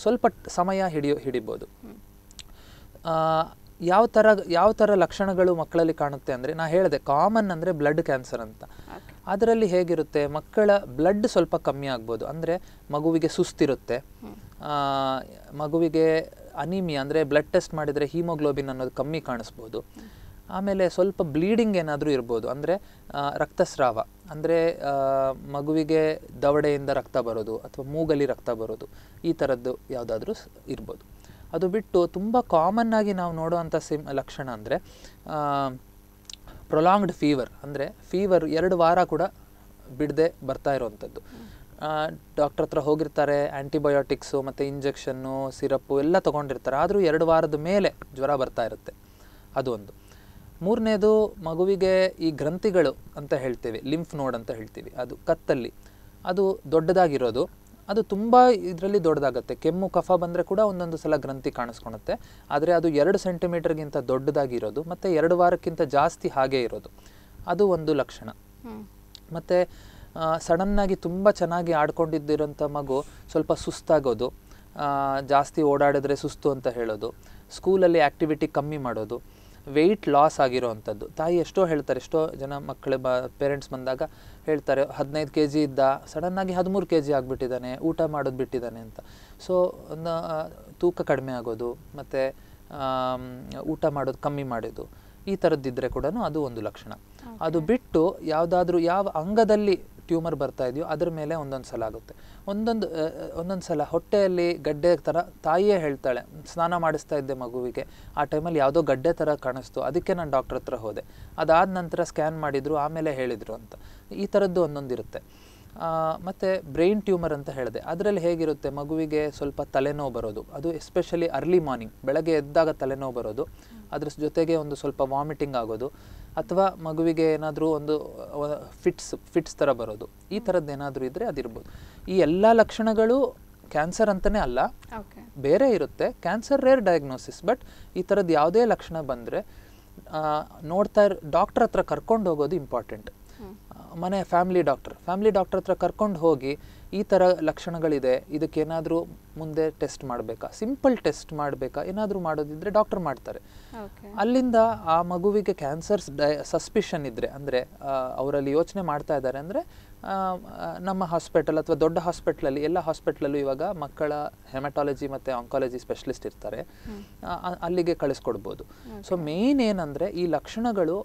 ಸ್ವಲ್ಪ ಸಮಯ ಹಿಡಿಯೋ ಹಿಡಿಬೋದು ಯಾವ ಥರ ಯಾವ ಥರ ಲಕ್ಷಣಗಳು ಮಕ್ಕಳಲ್ಲಿ ಕಾಣುತ್ತೆ ಅಂದರೆ ನಾನು ಹೇಳಿದೆ ಕಾಮನ್ ಅಂದರೆ ಬ್ಲಡ್ ಕ್ಯಾನ್ಸರ್ ಅಂತ ಅದರಲ್ಲಿ ಹೇಗಿರುತ್ತೆ ಮಕ್ಕಳ ಬ್ಲಡ್ ಸ್ವಲ್ಪ ಕಮ್ಮಿ ಆಗ್ಬೋದು ಅಂದರೆ ಮಗುವಿಗೆ ಸುಸ್ತಿರುತ್ತೆ ಮಗುವಿಗೆ ಅನಿಮಿಯಾ ಅಂದರೆ ಬ್ಲಡ್ ಟೆಸ್ಟ್ ಮಾಡಿದರೆ ಹೀಮೋಗ್ಲೋಬಿನ್ ಅನ್ನೋದು ಕಮ್ಮಿ ಕಾಣಿಸ್ಬೋದು ಆಮೇಲೆ ಸ್ವಲ್ಪ ಬ್ಲೀಡಿಂಗ್ ಏನಾದರೂ ಇರ್ಬೋದು ಅಂದರೆ ರಕ್ತಸ್ರಾವ ಅಂದರೆ ಮಗುವಿಗೆ ದವಡೆಯಿಂದ ರಕ್ತ ಬರೋದು ಅಥವಾ ಮೂಗಲಿ ರಕ್ತ ಬರೋದು ಈ ಥರದ್ದು ಯಾವುದಾದ್ರೂ ಇರ್ಬೋದು ಅದು ಬಿಟ್ಟು ತುಂಬ ಕಾಮನ್ನಾಗಿ ನಾವು ನೋಡೋವಂಥ ಸಿಮ್ ಲಕ್ಷಣ ಅಂದರೆ ಪ್ರೊಲಾಂಗ್ಡ್ ಫೀವರ್ ಅಂದರೆ ಫೀವರ್ ಎರಡು ವಾರ ಕೂಡ ಬಿಡದೆ ಬರ್ತಾ ಇರುವಂಥದ್ದು ಡಾಕ್ಟ್ರ್ ಹತ್ರ ಹೋಗಿರ್ತಾರೆ ಆ್ಯಂಟಿಬಯೋಟಿಕ್ಸು ಮತ್ತು ಇಂಜೆಕ್ಷನ್ನು ಸಿರಪ್ಪು ಎಲ್ಲ ತೊಗೊಂಡಿರ್ತಾರೆ ಆದರೂ ಎರಡು ವಾರದ ಮೇಲೆ ಜ್ವರ ಬರ್ತಾ ಇರುತ್ತೆ ಅದೊಂದು ಮೂರನೇದು ಮಗುವಿಗೆ ಈ ಗ್ರಂಥಿಗಳು ಅಂತ ಹೇಳ್ತೀವಿ ಲಿಂಫ್ ನೋಡ್ ಅಂತ ಹೇಳ್ತೀವಿ ಅದು ಕತ್ತಲ್ಲಿ ಅದು ದೊಡ್ಡದಾಗಿರೋದು ಅದು ತುಂಬ ಇದರಲ್ಲಿ ದೊಡ್ಡದಾಗುತ್ತೆ ಕೆಮ್ಮು ಕಫ ಬಂದರೆ ಕೂಡ ಒಂದೊಂದು ಸಲ ಗ್ರಂಥಿ ಕಾಣಿಸ್ಕೊಳುತ್ತೆ ಆದರೆ ಅದು ಎರಡು ಸೆಂಟಿಮೀಟರ್ಗಿಂತ ದೊಡ್ಡದಾಗಿರೋದು ಮತ್ತು ಎರಡು ವಾರಕ್ಕಿಂತ ಜಾಸ್ತಿ ಹಾಗೆ ಇರೋದು ಅದು ಒಂದು ಲಕ್ಷಣ ಮತ್ತು ಸಡನ್ನಾಗಿ ತುಂಬ ಚೆನ್ನಾಗಿ ಆಡ್ಕೊಂಡಿದ್ದಿರೋಂಥ ಮಗು ಸ್ವಲ್ಪ ಸುಸ್ತಾಗೋದು ಜಾಸ್ತಿ ಓಡಾಡಿದ್ರೆ ಸುಸ್ತು ಅಂತ ಹೇಳೋದು ಸ್ಕೂಲಲ್ಲಿ ಆ್ಯಕ್ಟಿವಿಟಿ ಕಮ್ಮಿ ಮಾಡೋದು ವೆಯ್ಟ್ ಲಾಸ್ ಆಗಿರೋ ಅಂಥದ್ದು ತಾಯಿ ಎಷ್ಟೋ ಹೇಳ್ತಾರೆ ಎಷ್ಟೋ ಜನ ಮಕ್ಕಳ ಬ ಪೇರೆಂಟ್ಸ್ ಬಂದಾಗ ಹೇಳ್ತಾರೆ ಹದಿನೈದು ಕೆ ಜಿ ಇದ್ದ ಸಡನ್ನಾಗಿ ಹದಿಮೂರು ಕೆ ಜಿ ಆಗಿಬಿಟ್ಟಿದ್ದಾನೆ ಊಟ ಮಾಡೋದು ಬಿಟ್ಟಿದ್ದಾನೆ ಅಂತ ಸೊ ತೂಕ ಕಡಿಮೆ ಆಗೋದು ಮತ್ತು ಊಟ ಮಾಡೋದು ಕಮ್ಮಿ ಮಾಡೋದು ಈ ಥರದ್ದಿದ್ದರೆ ಕೂಡ ಅದು ಒಂದು ಲಕ್ಷಣ ಅದು ಬಿಟ್ಟು ಯಾವುದಾದ್ರೂ ಯಾವ ಅಂಗದಲ್ಲಿ ಟ್ಯೂಮರ್ ಬರ್ತಾ ಇದೆಯೋ ಅದ್ರ ಮೇಲೆ ಒಂದೊಂದು ಸಲ ಆಗುತ್ತೆ ಒಂದೊಂದು ಒಂದೊಂದು ಸಲ ಹೊಟ್ಟೆಯಲ್ಲಿ ಗಡ್ಡೆ ಥರ ತಾಯಿಯೇ ಹೇಳ್ತಾಳೆ ಸ್ನಾನ ಮಾಡಿಸ್ತಾ ಇದ್ದೆ ಮಗುವಿಗೆ ಆ ಟೈಮಲ್ಲಿ ಯಾವುದೋ ಗಡ್ಡೆ ಥರ ಕಾಣಿಸ್ತು ಅದಕ್ಕೆ ನಾನು ಡಾಕ್ಟ್ರ್ ಹತ್ರ ಹೋದೆ ಅದಾದ ನಂತರ ಸ್ಕ್ಯಾನ್ ಮಾಡಿದರು ಆಮೇಲೆ ಹೇಳಿದರು ಅಂತ ಈ ಥರದ್ದು ಒಂದೊಂದಿರುತ್ತೆ ಇರುತ್ತೆ ಮತ್ತು ಬ್ರೈನ್ ಟ್ಯೂಮರ್ ಅಂತ ಹೇಳಿದೆ ಅದರಲ್ಲಿ ಹೇಗಿರುತ್ತೆ ಮಗುವಿಗೆ ಸ್ವಲ್ಪ ತಲೆನೋವು ಬರೋದು ಅದು ಎಸ್ಪೆಷಲಿ ಅರ್ಲಿ ಮಾರ್ನಿಂಗ್ ಬೆಳಗ್ಗೆ ಎದ್ದಾಗ ತಲೆನೋವು ಬರೋದು ಅದ್ರ ಜೊತೆಗೆ ಒಂದು ಸ್ವಲ್ಪ ವಾಮಿಟಿಂಗ್ ಆಗೋದು ಅಥವಾ ಮಗುವಿಗೆ ಏನಾದರೂ ಒಂದು ಫಿಟ್ಸ್ ಫಿಟ್ಸ್ ಥರ ಬರೋದು ಈ ಥರದ್ದು ಏನಾದರೂ ಇದ್ದರೆ ಅದಿರ್ಬೋದು ಈ ಎಲ್ಲ ಲಕ್ಷಣಗಳು ಕ್ಯಾನ್ಸರ್ ಅಂತಲೇ ಅಲ್ಲ ಬೇರೆ ಇರುತ್ತೆ ಕ್ಯಾನ್ಸರ್ ರೇರ್ ಡಯಾಗ್ನೋಸಿಸ್ ಬಟ್ ಈ ಥರದ್ದು ಯಾವುದೇ ಲಕ್ಷಣ ಬಂದರೆ ನೋಡ್ತಾ ಇರ್ ಡಾಕ್ಟ್ರ್ ಹತ್ರ ಕರ್ಕೊಂಡು ಹೋಗೋದು ಇಂಪಾರ್ಟೆಂಟ್ ಮನೆ ಫ್ಯಾಮಿಲಿ ಡಾಕ್ಟರ್ ಫ್ಯಾಮಿಲಿ ಡಾಕ್ಟರ್ ಹತ್ರ ಕರ್ಕೊಂಡು ಹೋಗಿ ಈ ಥರ ಲಕ್ಷಣಗಳಿದೆ ಇದಕ್ಕೇನಾದರೂ ಮುಂದೆ ಟೆಸ್ಟ್ ಮಾಡಬೇಕಾ ಸಿಂಪಲ್ ಟೆಸ್ಟ್ ಮಾಡಬೇಕಾ ಏನಾದರೂ ಮಾಡೋದಿದ್ರೆ ಡಾಕ್ಟರ್ ಮಾಡ್ತಾರೆ ಅಲ್ಲಿಂದ ಆ ಮಗುವಿಗೆ ಕ್ಯಾನ್ಸರ್ ಸಸ್ಪಿಷನ್ ಇದ್ದರೆ ಅಂದರೆ ಅವರಲ್ಲಿ ಯೋಚನೆ ಮಾಡ್ತಾ ಇದ್ದಾರೆ ಅಂದರೆ ನಮ್ಮ ಹಾಸ್ಪಿಟಲ್ ಅಥವಾ ದೊಡ್ಡ ಹಾಸ್ಪಿಟ್ಲಲ್ಲಿ ಎಲ್ಲ ಹಾಸ್ಪಿಟ್ಲಲ್ಲೂ ಇವಾಗ ಮಕ್ಕಳ ಹೆಮಟಾಲಜಿ ಮತ್ತು ಆಂಕಾಲಜಿ ಸ್ಪೆಷಲಿಸ್ಟ್ ಇರ್ತಾರೆ ಅಲ್ಲಿಗೆ ಕಳಿಸ್ಕೊಡ್ಬೋದು ಸೊ ಮೇಯ್ನ್ ಏನಂದರೆ ಈ ಲಕ್ಷಣಗಳು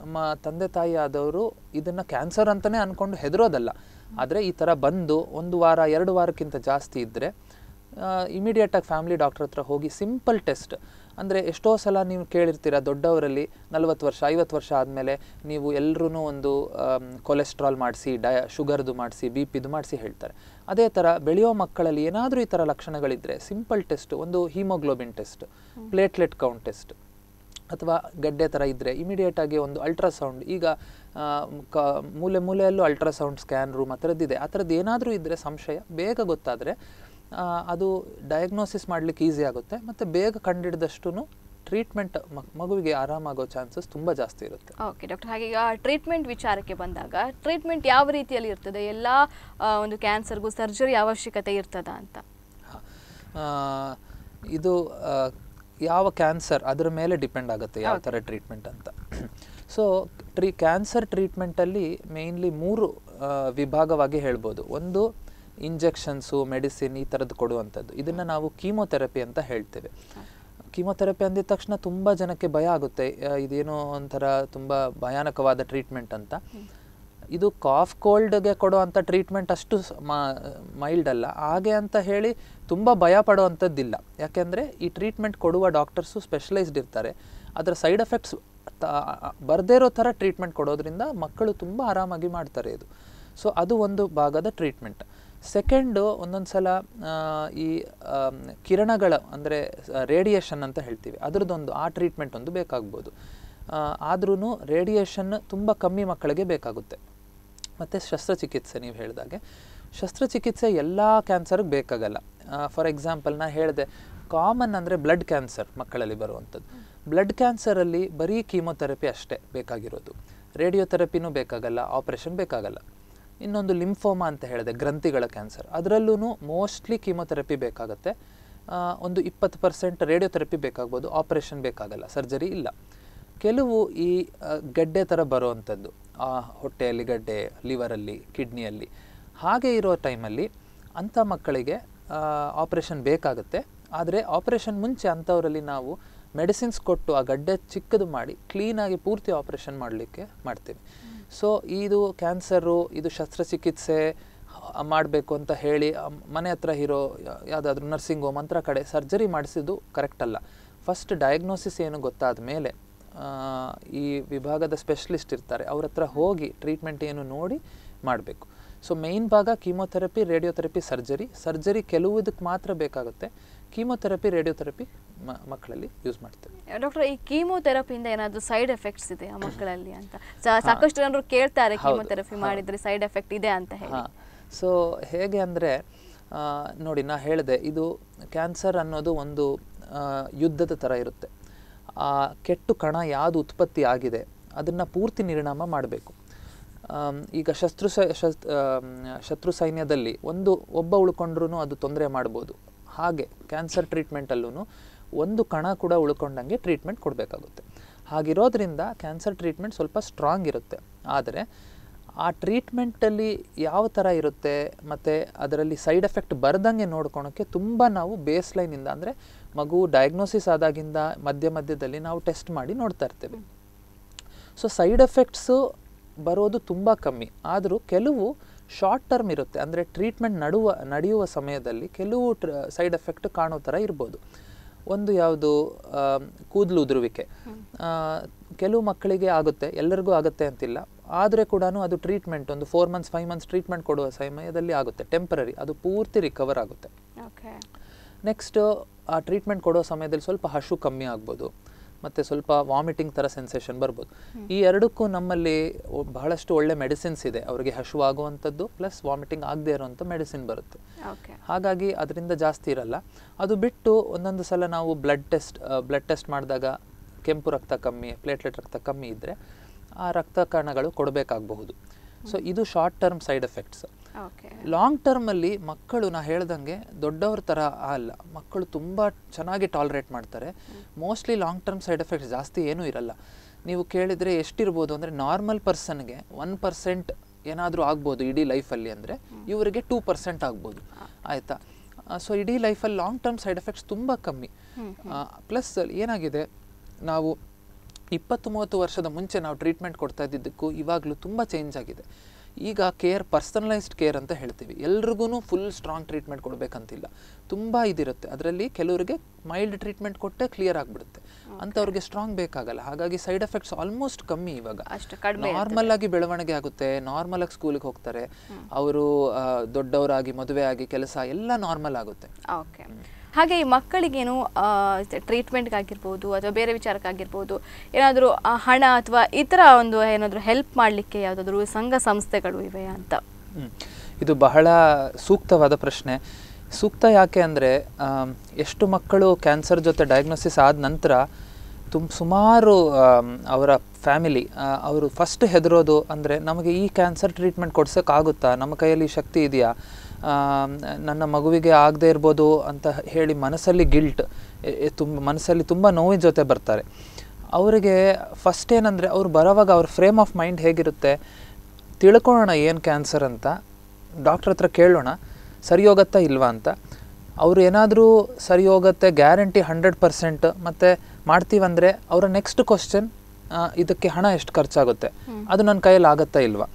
ನಮ್ಮ ತಂದೆ ತಾಯಿ ಆದವರು ಇದನ್ನು ಕ್ಯಾನ್ಸರ್ ಅಂತಲೇ ಅಂದ್ಕೊಂಡು ಹೆದರೋದಲ್ಲ ಆದರೆ ಈ ಥರ ಬಂದು ಒಂದು ವಾರ ಎರಡು ವಾರಕ್ಕಿಂತ ಜಾಸ್ತಿ ಇದ್ದರೆ ಇಮಿಡಿಯೇಟಾಗಿ ಫ್ಯಾಮಿಲಿ ಡಾಕ್ಟ್ರ್ ಹತ್ರ ಹೋಗಿ ಸಿಂಪಲ್ ಟೆಸ್ಟ್ ಅಂದರೆ ಎಷ್ಟೋ ಸಲ ನೀವು ಕೇಳಿರ್ತೀರ ದೊಡ್ಡವರಲ್ಲಿ ನಲವತ್ತು ವರ್ಷ ಐವತ್ತು ವರ್ಷ ಆದಮೇಲೆ ನೀವು ಎಲ್ಲರೂ ಒಂದು ಕೊಲೆಸ್ಟ್ರಾಲ್ ಮಾಡಿಸಿ ಡಯ ಶುಗರ್ದು ಮಾಡಿಸಿ ಬಿ ಪಿದು ಮಾಡಿಸಿ ಹೇಳ್ತಾರೆ ಅದೇ ಥರ ಬೆಳೆಯೋ ಮಕ್ಕಳಲ್ಲಿ ಏನಾದರೂ ಈ ಥರ ಲಕ್ಷಣಗಳಿದ್ದರೆ ಸಿಂಪಲ್ ಟೆಸ್ಟ್ ಒಂದು haemoglobin test platelet count test ಅಥವಾ ಗಡ್ಡೆ ಥರ ಇದ್ದರೆ ಇಮಿಡಿಯೇಟಾಗಿ ಒಂದು ಅಲ್ಟ್ರಾಸೌಂಡ್ ಈಗ ಕ ಮೂಲೆ ಮೂಲೆಯಲ್ಲೂ ಅಲ್ಟ್ರಾಸೌಂಡ್ ಸ್ಕ್ಯಾನ್ ರೂಮ್ ಆ ಇದೆ ಆ ಥರದ್ದು ಏನಾದರೂ ಇದ್ದರೆ ಸಂಶಯ ಬೇಗ ಗೊತ್ತಾದರೆ ಅದು ಡಯಾಗ್ನೋಸಿಸ್ ಮಾಡಲಿಕ್ಕೆ ಈಸಿ ಆಗುತ್ತೆ ಮತ್ತು ಬೇಗ ಕಂಡಿಡಿದಷ್ಟು ಟ್ರೀಟ್ಮೆಂಟ್ ಮಗುವಿಗೆ ಆರಾಮಾಗೋ ಚಾನ್ಸಸ್ ತುಂಬ ಜಾಸ್ತಿ ಇರುತ್ತೆ ಓಕೆ ಡಾಕ್ಟರ್ ಹಾಗೆ ಈಗ ಟ್ರೀಟ್ಮೆಂಟ್ ವಿಚಾರಕ್ಕೆ ಬಂದಾಗ ಟ್ರೀಟ್ಮೆಂಟ್ ಯಾವ ರೀತಿಯಲ್ಲಿ ಇರ್ತದೆ ಎಲ್ಲ ಒಂದು ಕ್ಯಾನ್ಸರ್ಗೂ ಸರ್ಜರಿ ಅವಶ್ಯಕತೆ ಇರ್ತದ ಅಂತ ಇದು ಯಾವ ಕ್ಯಾನ್ಸರ್ ಅದರ ಮೇಲೆ ಡಿಪೆಂಡ್ ಆಗುತ್ತೆ ಯಾವ ಥರ ಟ್ರೀಟ್ಮೆಂಟ್ ಅಂತ ಸೊ ಟ್ರೀ ಕ್ಯಾನ್ಸರ್ ಟ್ರೀಟ್ಮೆಂಟಲ್ಲಿ ಮೇಯ್ನ್ಲಿ ಮೂರು ವಿಭಾಗವಾಗಿ ಹೇಳ್ಬೋದು ಒಂದು ಇಂಜೆಕ್ಷನ್ಸು ಮೆಡಿಸಿನ್ ಈ ಥರದ್ದು ಕೊಡುವಂಥದ್ದು ಇದನ್ನು ನಾವು ಕೀಮೊಥೆರಪಿ ಅಂತ ಹೇಳ್ತೇವೆ ಕೀಮೊಥೆರಪಿ ಅಂದಿದ ತಕ್ಷಣ ತುಂಬ ಜನಕ್ಕೆ ಭಯ ಆಗುತ್ತೆ ಇದೇನೋ ಒಂಥರ ತುಂಬ ಭಯಾನಕವಾದ ಟ್ರೀಟ್ಮೆಂಟ್ ಅಂತ ಇದು ಕಾಫ್ ಕೋಲ್ಡ್ಗೆ ಅಂಥ ಟ್ರೀಟ್ಮೆಂಟ್ ಅಷ್ಟು ಮೈಲ್ಡ್ ಅಲ್ಲ ಹಾಗೆ ಅಂತ ಹೇಳಿ ತುಂಬ ಭಯ ಪಡುವಂಥದ್ದಿಲ್ಲ ಯಾಕೆಂದರೆ ಈ ಟ್ರೀಟ್ಮೆಂಟ್ ಕೊಡುವ ಡಾಕ್ಟರ್ಸು ಸ್ಪೆಷಲೈಸ್ಡ್ ಇರ್ತಾರೆ ಅದರ ಸೈಡ್ ಎಫೆಕ್ಟ್ಸ್ ಬರದೇ ಇರೋ ಥರ ಟ್ರೀಟ್ಮೆಂಟ್ ಕೊಡೋದ್ರಿಂದ ಮಕ್ಕಳು ತುಂಬ ಆರಾಮಾಗಿ ಮಾಡ್ತಾರೆ ಇದು ಸೊ ಅದು ಒಂದು ಭಾಗದ ಟ್ರೀಟ್ಮೆಂಟ್ ಸೆಕೆಂಡು ಒಂದೊಂದು ಸಲ ಈ ಕಿರಣಗಳ ಅಂದರೆ ರೇಡಿಯೇಷನ್ ಅಂತ ಹೇಳ್ತೀವಿ ಅದರದ್ದೊಂದು ಆ ಟ್ರೀಟ್ಮೆಂಟ್ ಒಂದು ಬೇಕಾಗ್ಬೋದು ಆದ್ರೂ ರೇಡಿಯೇಷನ್ ತುಂಬ ಕಮ್ಮಿ ಮಕ್ಕಳಿಗೆ ಬೇಕಾಗುತ್ತೆ ಮತ್ತು ಶಸ್ತ್ರಚಿಕಿತ್ಸೆ ನೀವು ಹೇಳಿದಾಗೆ ಶಸ್ತ್ರಚಿಕಿತ್ಸೆ ಎಲ್ಲ ಕ್ಯಾನ್ಸರ್ಗೆ ಬೇಕಾಗಲ್ಲ ಫಾರ್ ಎಕ್ಸಾಂಪಲ್ ನಾನು ಹೇಳಿದೆ ಕಾಮನ್ ಅಂದರೆ ಬ್ಲಡ್ ಕ್ಯಾನ್ಸರ್ ಮಕ್ಕಳಲ್ಲಿ ಬರುವಂಥದ್ದು ಬ್ಲಡ್ ಕ್ಯಾನ್ಸರಲ್ಲಿ ಬರೀ ಕೀಮೊಥೆರಪಿ ಅಷ್ಟೇ ಬೇಕಾಗಿರೋದು ರೇಡಿಯೋಥೆರಪಿನೂ ಬೇಕಾಗಲ್ಲ ಆಪ್ರೇಷನ್ ಬೇಕಾಗಲ್ಲ ಇನ್ನೊಂದು ಲಿಂಫೋಮಾ ಅಂತ ಹೇಳಿದೆ ಗ್ರಂಥಿಗಳ ಕ್ಯಾನ್ಸರ್ ಅದರಲ್ಲೂ ಮೋಸ್ಟ್ಲಿ ಕೀಮೊಥೆರಪಿ ಬೇಕಾಗುತ್ತೆ ಒಂದು ಇಪ್ಪತ್ತು ಪರ್ಸೆಂಟ್ ರೇಡಿಯೋಥೆರಪಿ ಬೇಕಾಗ್ಬೋದು ಆಪ್ರೇಷನ್ ಬೇಕಾಗಲ್ಲ ಸರ್ಜರಿ ಇಲ್ಲ ಕೆಲವು ಈ ಗೆಡ್ಡೆ ಥರ ಬರೋವಂಥದ್ದು ಆ ಹೊಟ್ಟೆಯಲ್ಲಿ ಗಡ್ಡೆ ಲಿವರಲ್ಲಿ ಕಿಡ್ನಿಯಲ್ಲಿ ಹಾಗೆ ಇರೋ ಟೈಮಲ್ಲಿ ಅಂಥ ಮಕ್ಕಳಿಗೆ ಆಪ್ರೇಷನ್ ಬೇಕಾಗುತ್ತೆ ಆದರೆ ಆಪ್ರೇಷನ್ ಮುಂಚೆ ಅಂಥವರಲ್ಲಿ ನಾವು ಮೆಡಿಸಿನ್ಸ್ ಕೊಟ್ಟು ಆ ಗಡ್ಡೆ ಚಿಕ್ಕದು ಮಾಡಿ ಕ್ಲೀನಾಗಿ ಪೂರ್ತಿ ಆಪ್ರೇಷನ್ ಮಾಡಲಿಕ್ಕೆ ಮಾಡ್ತೀವಿ ಸೊ ಇದು ಕ್ಯಾನ್ಸರು ಇದು ಶಸ್ತ್ರಚಿಕಿತ್ಸೆ ಮಾಡಬೇಕು ಅಂತ ಹೇಳಿ ಮನೆ ಹತ್ರ ಇರೋ ಯಾವುದಾದ್ರೂ ನರ್ಸಿಂಗ್ ಹೋಮ್ ಅಂತ ಕಡೆ ಸರ್ಜರಿ ಮಾಡಿಸಿದ್ದು ಕರೆಕ್ಟ್ ಅಲ್ಲ ಫಸ್ಟ್ ಡಯಾಗ್ನೋಸಿಸ್ ಏನು ಗೊತ್ತಾದ ಮೇಲೆ ಈ ವಿಭಾಗದ ಸ್ಪೆಷಲಿಸ್ಟ್ ಇರ್ತಾರೆ ಅವ್ರ ಹತ್ರ ಹೋಗಿ ಟ್ರೀಟ್ಮೆಂಟ್ ಏನು ನೋಡಿ ಮಾಡಬೇಕು ಸೊ ಮೇಯ್ನ್ ಭಾಗ ಕೀಮೊಥೆರಪಿ ರೇಡಿಯೋಥೆರಪಿ ಸರ್ಜರಿ ಸರ್ಜರಿ ಕೆಲವುದಕ್ಕೆ ಮಾತ್ರ ಬೇಕಾಗುತ್ತೆ ಕೀಮೊಥೆರಪಿ ರೇಡಿಯೋಥೆರಪಿ ಮಕ್ಕಳಲ್ಲಿ ಯೂಸ್ ಮಾಡ್ತೇವೆ ಡಾಕ್ಟರ್ ಈ ಕೀಮೋಥೆರಪಿಯಿಂದ ಏನಾದರೂ ಸೈಡ್ ಎಫೆಕ್ಟ್ಸ್ ಇದೆ ಮಕ್ಕಳಲ್ಲಿ ಅಂತ ಸಾಕಷ್ಟು ಜನರು ಕೇಳ್ತಾರೆ ಕೀಮೋಥೆರಪಿ ಮಾಡಿದರೆ ಸೈಡ್ ಎಫೆಕ್ಟ್ ಇದೆ ಅಂತ ಹೇಳಿ ಸೊ ಹೇಗೆ ಅಂದರೆ ನೋಡಿ ನಾ ಹೇಳಿದೆ ಇದು ಕ್ಯಾನ್ಸರ್ ಅನ್ನೋದು ಒಂದು ಯುದ್ಧದ ಥರ ಇರುತ್ತೆ ಆ ಕೆಟ್ಟು ಕಣ ಯಾವುದು ಉತ್ಪತ್ತಿ ಆಗಿದೆ ಅದನ್ನು ಪೂರ್ತಿ ನಿರ್ಣಾಮ ಮಾಡಬೇಕು ಈಗ ಶಸ್ತ್ರು ಶತ್ರು ಸೈನ್ಯದಲ್ಲಿ ಒಂದು ಒಬ್ಬ ಉಳ್ಕೊಂಡ್ರೂ ಅದು ತೊಂದರೆ ಮಾಡ್ಬೋದು ಹಾಗೆ ಕ್ಯಾನ್ಸರ್ ಟ್ರೀಟ್ಮೆಂಟಲ್ಲೂ ಒಂದು ಕಣ ಕೂಡ ಉಳ್ಕೊಂಡಂಗೆ ಟ್ರೀಟ್ಮೆಂಟ್ ಕೊಡಬೇಕಾಗುತ್ತೆ ಹಾಗಿರೋದ್ರಿಂದ ಕ್ಯಾನ್ಸರ್ ಟ್ರೀಟ್ಮೆಂಟ್ ಸ್ವಲ್ಪ ಸ್ಟ್ರಾಂಗ್ ಇರುತ್ತೆ ಆದರೆ ಆ ಟ್ರೀಟ್ಮೆಂಟಲ್ಲಿ ಯಾವ ಥರ ಇರುತ್ತೆ ಮತ್ತು ಅದರಲ್ಲಿ ಸೈಡ್ ಎಫೆಕ್ಟ್ ಬರದಂಗೆ ನೋಡ್ಕೊಳೋಕ್ಕೆ ತುಂಬ ನಾವು ಬೇಸ್ ಅಂದರೆ ಮಗು ಡಯಾಗ್ನೋಸಿಸ್ ಆದಾಗಿಂದ ಮಧ್ಯ ಮಧ್ಯದಲ್ಲಿ ನಾವು ಟೆಸ್ಟ್ ಮಾಡಿ ನೋಡ್ತಾ ಇರ್ತೇವೆ ಸೊ ಸೈಡ್ ಎಫೆಕ್ಟ್ಸು ಬರೋದು ತುಂಬ ಕಮ್ಮಿ ಆದರೂ ಕೆಲವು ಶಾರ್ಟ್ ಟರ್ಮ್ ಇರುತ್ತೆ ಅಂದರೆ ಟ್ರೀಟ್ಮೆಂಟ್ ನಡುವ ನಡೆಯುವ ಸಮಯದಲ್ಲಿ ಕೆಲವು ಸೈಡ್ ಎಫೆಕ್ಟ್ ಕಾಣೋ ಥರ ಇರ್ಬೋದು ಒಂದು ಯಾವುದು ಕೂದಲು ಉದುರುವಿಕೆ ಕೆಲವು ಮಕ್ಕಳಿಗೆ ಆಗುತ್ತೆ ಎಲ್ಲರಿಗೂ ಆಗುತ್ತೆ ಅಂತಿಲ್ಲ ಆದರೆ ಕೂಡ ಅದು ಟ್ರೀಟ್ಮೆಂಟ್ ಒಂದು four months five months treatment ಕೊಡುವ ಸಮಯದಲ್ಲಿ ಆಗುತ್ತೆ ಟೆಂಪರರಿ ಅದು ಪೂರ್ತಿ ರಿಕವರ್ ಆಗುತ್ತೆ ನೆಕ್ಸ್ಟ್ ಆ ಟ್ರೀಟ್ಮೆಂಟ್ ಕೊಡೋ ಸಮಯದಲ್ಲಿ ಸ್ವಲ್ಪ ಹಶು ಕಮ್ಮಿ ಆಗ್ಬೋದು ಮತ್ತು ಸ್ವಲ್ಪ ವಾಮಿಟಿಂಗ್ ಥರ ಸೆನ್ಸೇಷನ್ ಬರ್ಬೋದು ಈ ಎರಡಕ್ಕೂ ನಮ್ಮಲ್ಲಿ ಬಹಳಷ್ಟು ಒಳ್ಳೆ ಮೆಡಿಸಿನ್ಸ್ ಇದೆ ಅವರಿಗೆ ಹಶು ಆಗುವಂಥದ್ದು ಪ್ಲಸ್ ವಾಮಿಟಿಂಗ್ ಆಗದೆ ಇರುವಂಥ ಮೆಡಿಸಿನ್ ಬರುತ್ತೆ ಹಾಗಾಗಿ ಅದರಿಂದ ಜಾಸ್ತಿ ಇರಲ್ಲ ಅದು ಬಿಟ್ಟು ಒಂದೊಂದು ಸಲ ನಾವು ಬ್ಲಡ್ ಟೆಸ್ಟ್ ಬ್ಲಡ್ ಟೆಸ್ಟ್ ಮಾಡಿದಾಗ ಕೆಂಪು ರಕ್ತ ಕಮ್ಮಿ ಪ್ಲೇಟ್ಲೆಟ್ ರಕ್ತ ಕಮ್ಮಿ ಇದ್ದರೆ ಆ ರಕ್ತ ಕಣಗಳು ಕೊಡಬೇಕಾಗಬಹುದು ಸೊ ಇದು short term side effects long ಟರ್ಮಲ್ಲಿ ಮಕ್ಕಳು ನಾ ಹೇಳ್ದಂಗೆ ದೊಡ್ಡವ್ರ ಥರ ಅಲ್ಲ ಮಕ್ಕಳು ತುಂಬ ಚೆನ್ನಾಗಿ ಟಾಲರೇಟ್ ಮಾಡ್ತಾರೆ mostly long term side effects ಜಾಸ್ತಿ ಏನೂ ಇರಲ್ಲ ನೀವು ಕೇಳಿದರೆ ಎಷ್ಟಿರ್ಬೋದು ಅಂದರೆ ನಾರ್ಮಲ್ ಪರ್ಸನ್ಗೆ ಒನ್ ಪರ್ಸೆಂಟ್ ಏನಾದರೂ ಆಗ್ಬೋದು ಇಡೀ ಲೈಫಲ್ಲಿ ಅಂದರೆ ಇವರಿಗೆ ಟೂ ಪರ್ಸೆಂಟ್ ಆಗ್ಬೋದು ಆಯಿತಾ ಸೊ ಇಡೀ ಲೈಫಲ್ಲಿ ಲಾಂಗ್ ಟರ್ಮ್ ಸೈಡ್ ಎಫೆಕ್ಟ್ಸ್ ತುಂಬ ಕಮ್ಮಿ ಪ್ಲಸ್ ಏನಾಗಿದೆ ನಾವು ಇಪ್ಪತ್ತು ಮೂವತ್ತು ವರ್ಷದ ಮುಂಚೆ ನಾವು ಟ್ರೀಟ್ಮೆಂಟ್ ಕೊಡ್ತಾ ಇದ್ದಿದ್ದಕ್ಕೂ ಇವಾಗಲೂ ತುಂಬ ಚೇಂಜ್ ಆಗಿದೆ ಈಗ ಕೇರ್ ಪರ್ಸನಲೈಸ್ಡ್ ಕೇರ್ ಅಂತ ಹೇಳ್ತೀವಿ ಎಲ್ರಿಗೂ ಫುಲ್ ಸ್ಟ್ರಾಂಗ್ ಟ್ರೀಟ್ಮೆಂಟ್ ಕೊಡಬೇಕಂತಿಲ್ಲ ತುಂಬ ಇದಿರುತ್ತೆ ಅದರಲ್ಲಿ ಕೆಲವರಿಗೆ ಮೈಲ್ಡ್ ಟ್ರೀಟ್ಮೆಂಟ್ ಕೊಟ್ಟೆ ಕ್ಲಿಯರ್ ಆಗಿಬಿಡುತ್ತೆ ಅಂಥವ್ರಿಗೆ ಸ್ಟ್ರಾಂಗ್ ಬೇಕಾಗಲ್ಲ ಹಾಗಾಗಿ ಸೈಡ್ ಎಫೆಕ್ಟ್ಸ್ ಆಲ್ಮೋಸ್ಟ್ ಕಮ್ಮಿ ಇವಾಗ ನಾರ್ಮಲ್ ಆಗಿ ಬೆಳವಣಿಗೆ ಆಗುತ್ತೆ ನಾರ್ಮಲ್ ಆಗಿ ಸ್ಕೂಲಿಗೆ ಹೋಗ್ತಾರೆ ಅವರು ದೊಡ್ಡವರಾಗಿ ಮದುವೆ ಆಗಿ ಕೆಲಸ ಎಲ್ಲ ನಾರ್ಮಲ್ ಆಗುತ್ತೆ ಹಾಗೆ ಈ ಮಕ್ಕಳಿಗೇನು ಟ್ರೀಟ್ಮೆಂಟ್ಗಾಗಿರ್ಬೋದು ಅಥವಾ ಬೇರೆ ವಿಚಾರಕ್ಕಾಗಿರ್ಬೋದು ಏನಾದರೂ ಹಣ ಅಥವಾ ಇತರ ಒಂದು ಏನಾದರೂ ಹೆಲ್ಪ್ ಮಾಡಲಿಕ್ಕೆ ಯಾವುದಾದ್ರೂ ಸಂಘ ಸಂಸ್ಥೆಗಳು ಇವೆ ಅಂತ ಇದು ಬಹಳ ಸೂಕ್ತವಾದ ಪ್ರಶ್ನೆ ಸೂಕ್ತ ಯಾಕೆ ಅಂದರೆ ಎಷ್ಟು ಮಕ್ಕಳು ಕ್ಯಾನ್ಸರ್ ಜೊತೆ ಡಯಾಗ್ನೋಸಿಸ್ ಆದ ನಂತರ ತುಂಬ ಸುಮಾರು ಅವರ ಫ್ಯಾಮಿಲಿ ಅವರು ಫಸ್ಟ್ ಹೆದರೋದು ಅಂದರೆ ನಮಗೆ ಈ ಕ್ಯಾನ್ಸರ್ ಟ್ರೀಟ್ಮೆಂಟ್ ಕೊಡ್ಸೋಕ್ಕಾಗುತ್ತಾ ನಮ್ಮ ಕೈಯಲ್ಲಿ ಶಕ್ತಿ ಇದೆಯಾ ನನ್ನ ಮಗುವಿಗೆ ಆಗದೇ ಇರ್ಬೋದು ಅಂತ ಹೇಳಿ ಮನಸ್ಸಲ್ಲಿ ಗಿಲ್ಟ್ ತುಂಬ ಮನಸ್ಸಲ್ಲಿ ತುಂಬ ನೋವಿನ ಜೊತೆ ಬರ್ತಾರೆ ಅವರಿಗೆ ಫಸ್ಟ್ ಏನಂದರೆ ಅವ್ರು ಬರೋವಾಗ ಅವ್ರ ಫ್ರೇಮ್ ಆಫ್ ಮೈಂಡ್ ಹೇಗಿರುತ್ತೆ ತಿಳ್ಕೊಳ್ಳೋಣ ಏನು ಕ್ಯಾನ್ಸರ್ ಅಂತ ಡಾಕ್ಟ್ರ್ ಹತ್ರ ಕೇಳೋಣ ಸರಿ ಹೋಗತ್ತಾ ಇಲ್ವಾ ಅಂತ ಅವರು ಏನಾದರೂ ಸರಿ ಹೋಗುತ್ತೆ ಗ್ಯಾರಂಟಿ ಹಂಡ್ರೆಡ್ ಪರ್ಸೆಂಟ್ ಮತ್ತು ಮಾಡ್ತೀವಂದರೆ ಅವರ ನೆಕ್ಸ್ಟ್ ಕ್ವಶನ್ ಇದಕ್ಕೆ ಹಣ ಎಷ್ಟು ಖರ್ಚಾಗುತ್ತೆ ಅದು ನನ್ನ ಕೈಯಲ್ಲಿ ಆಗುತ್ತಾ ಇಲ್ವಾ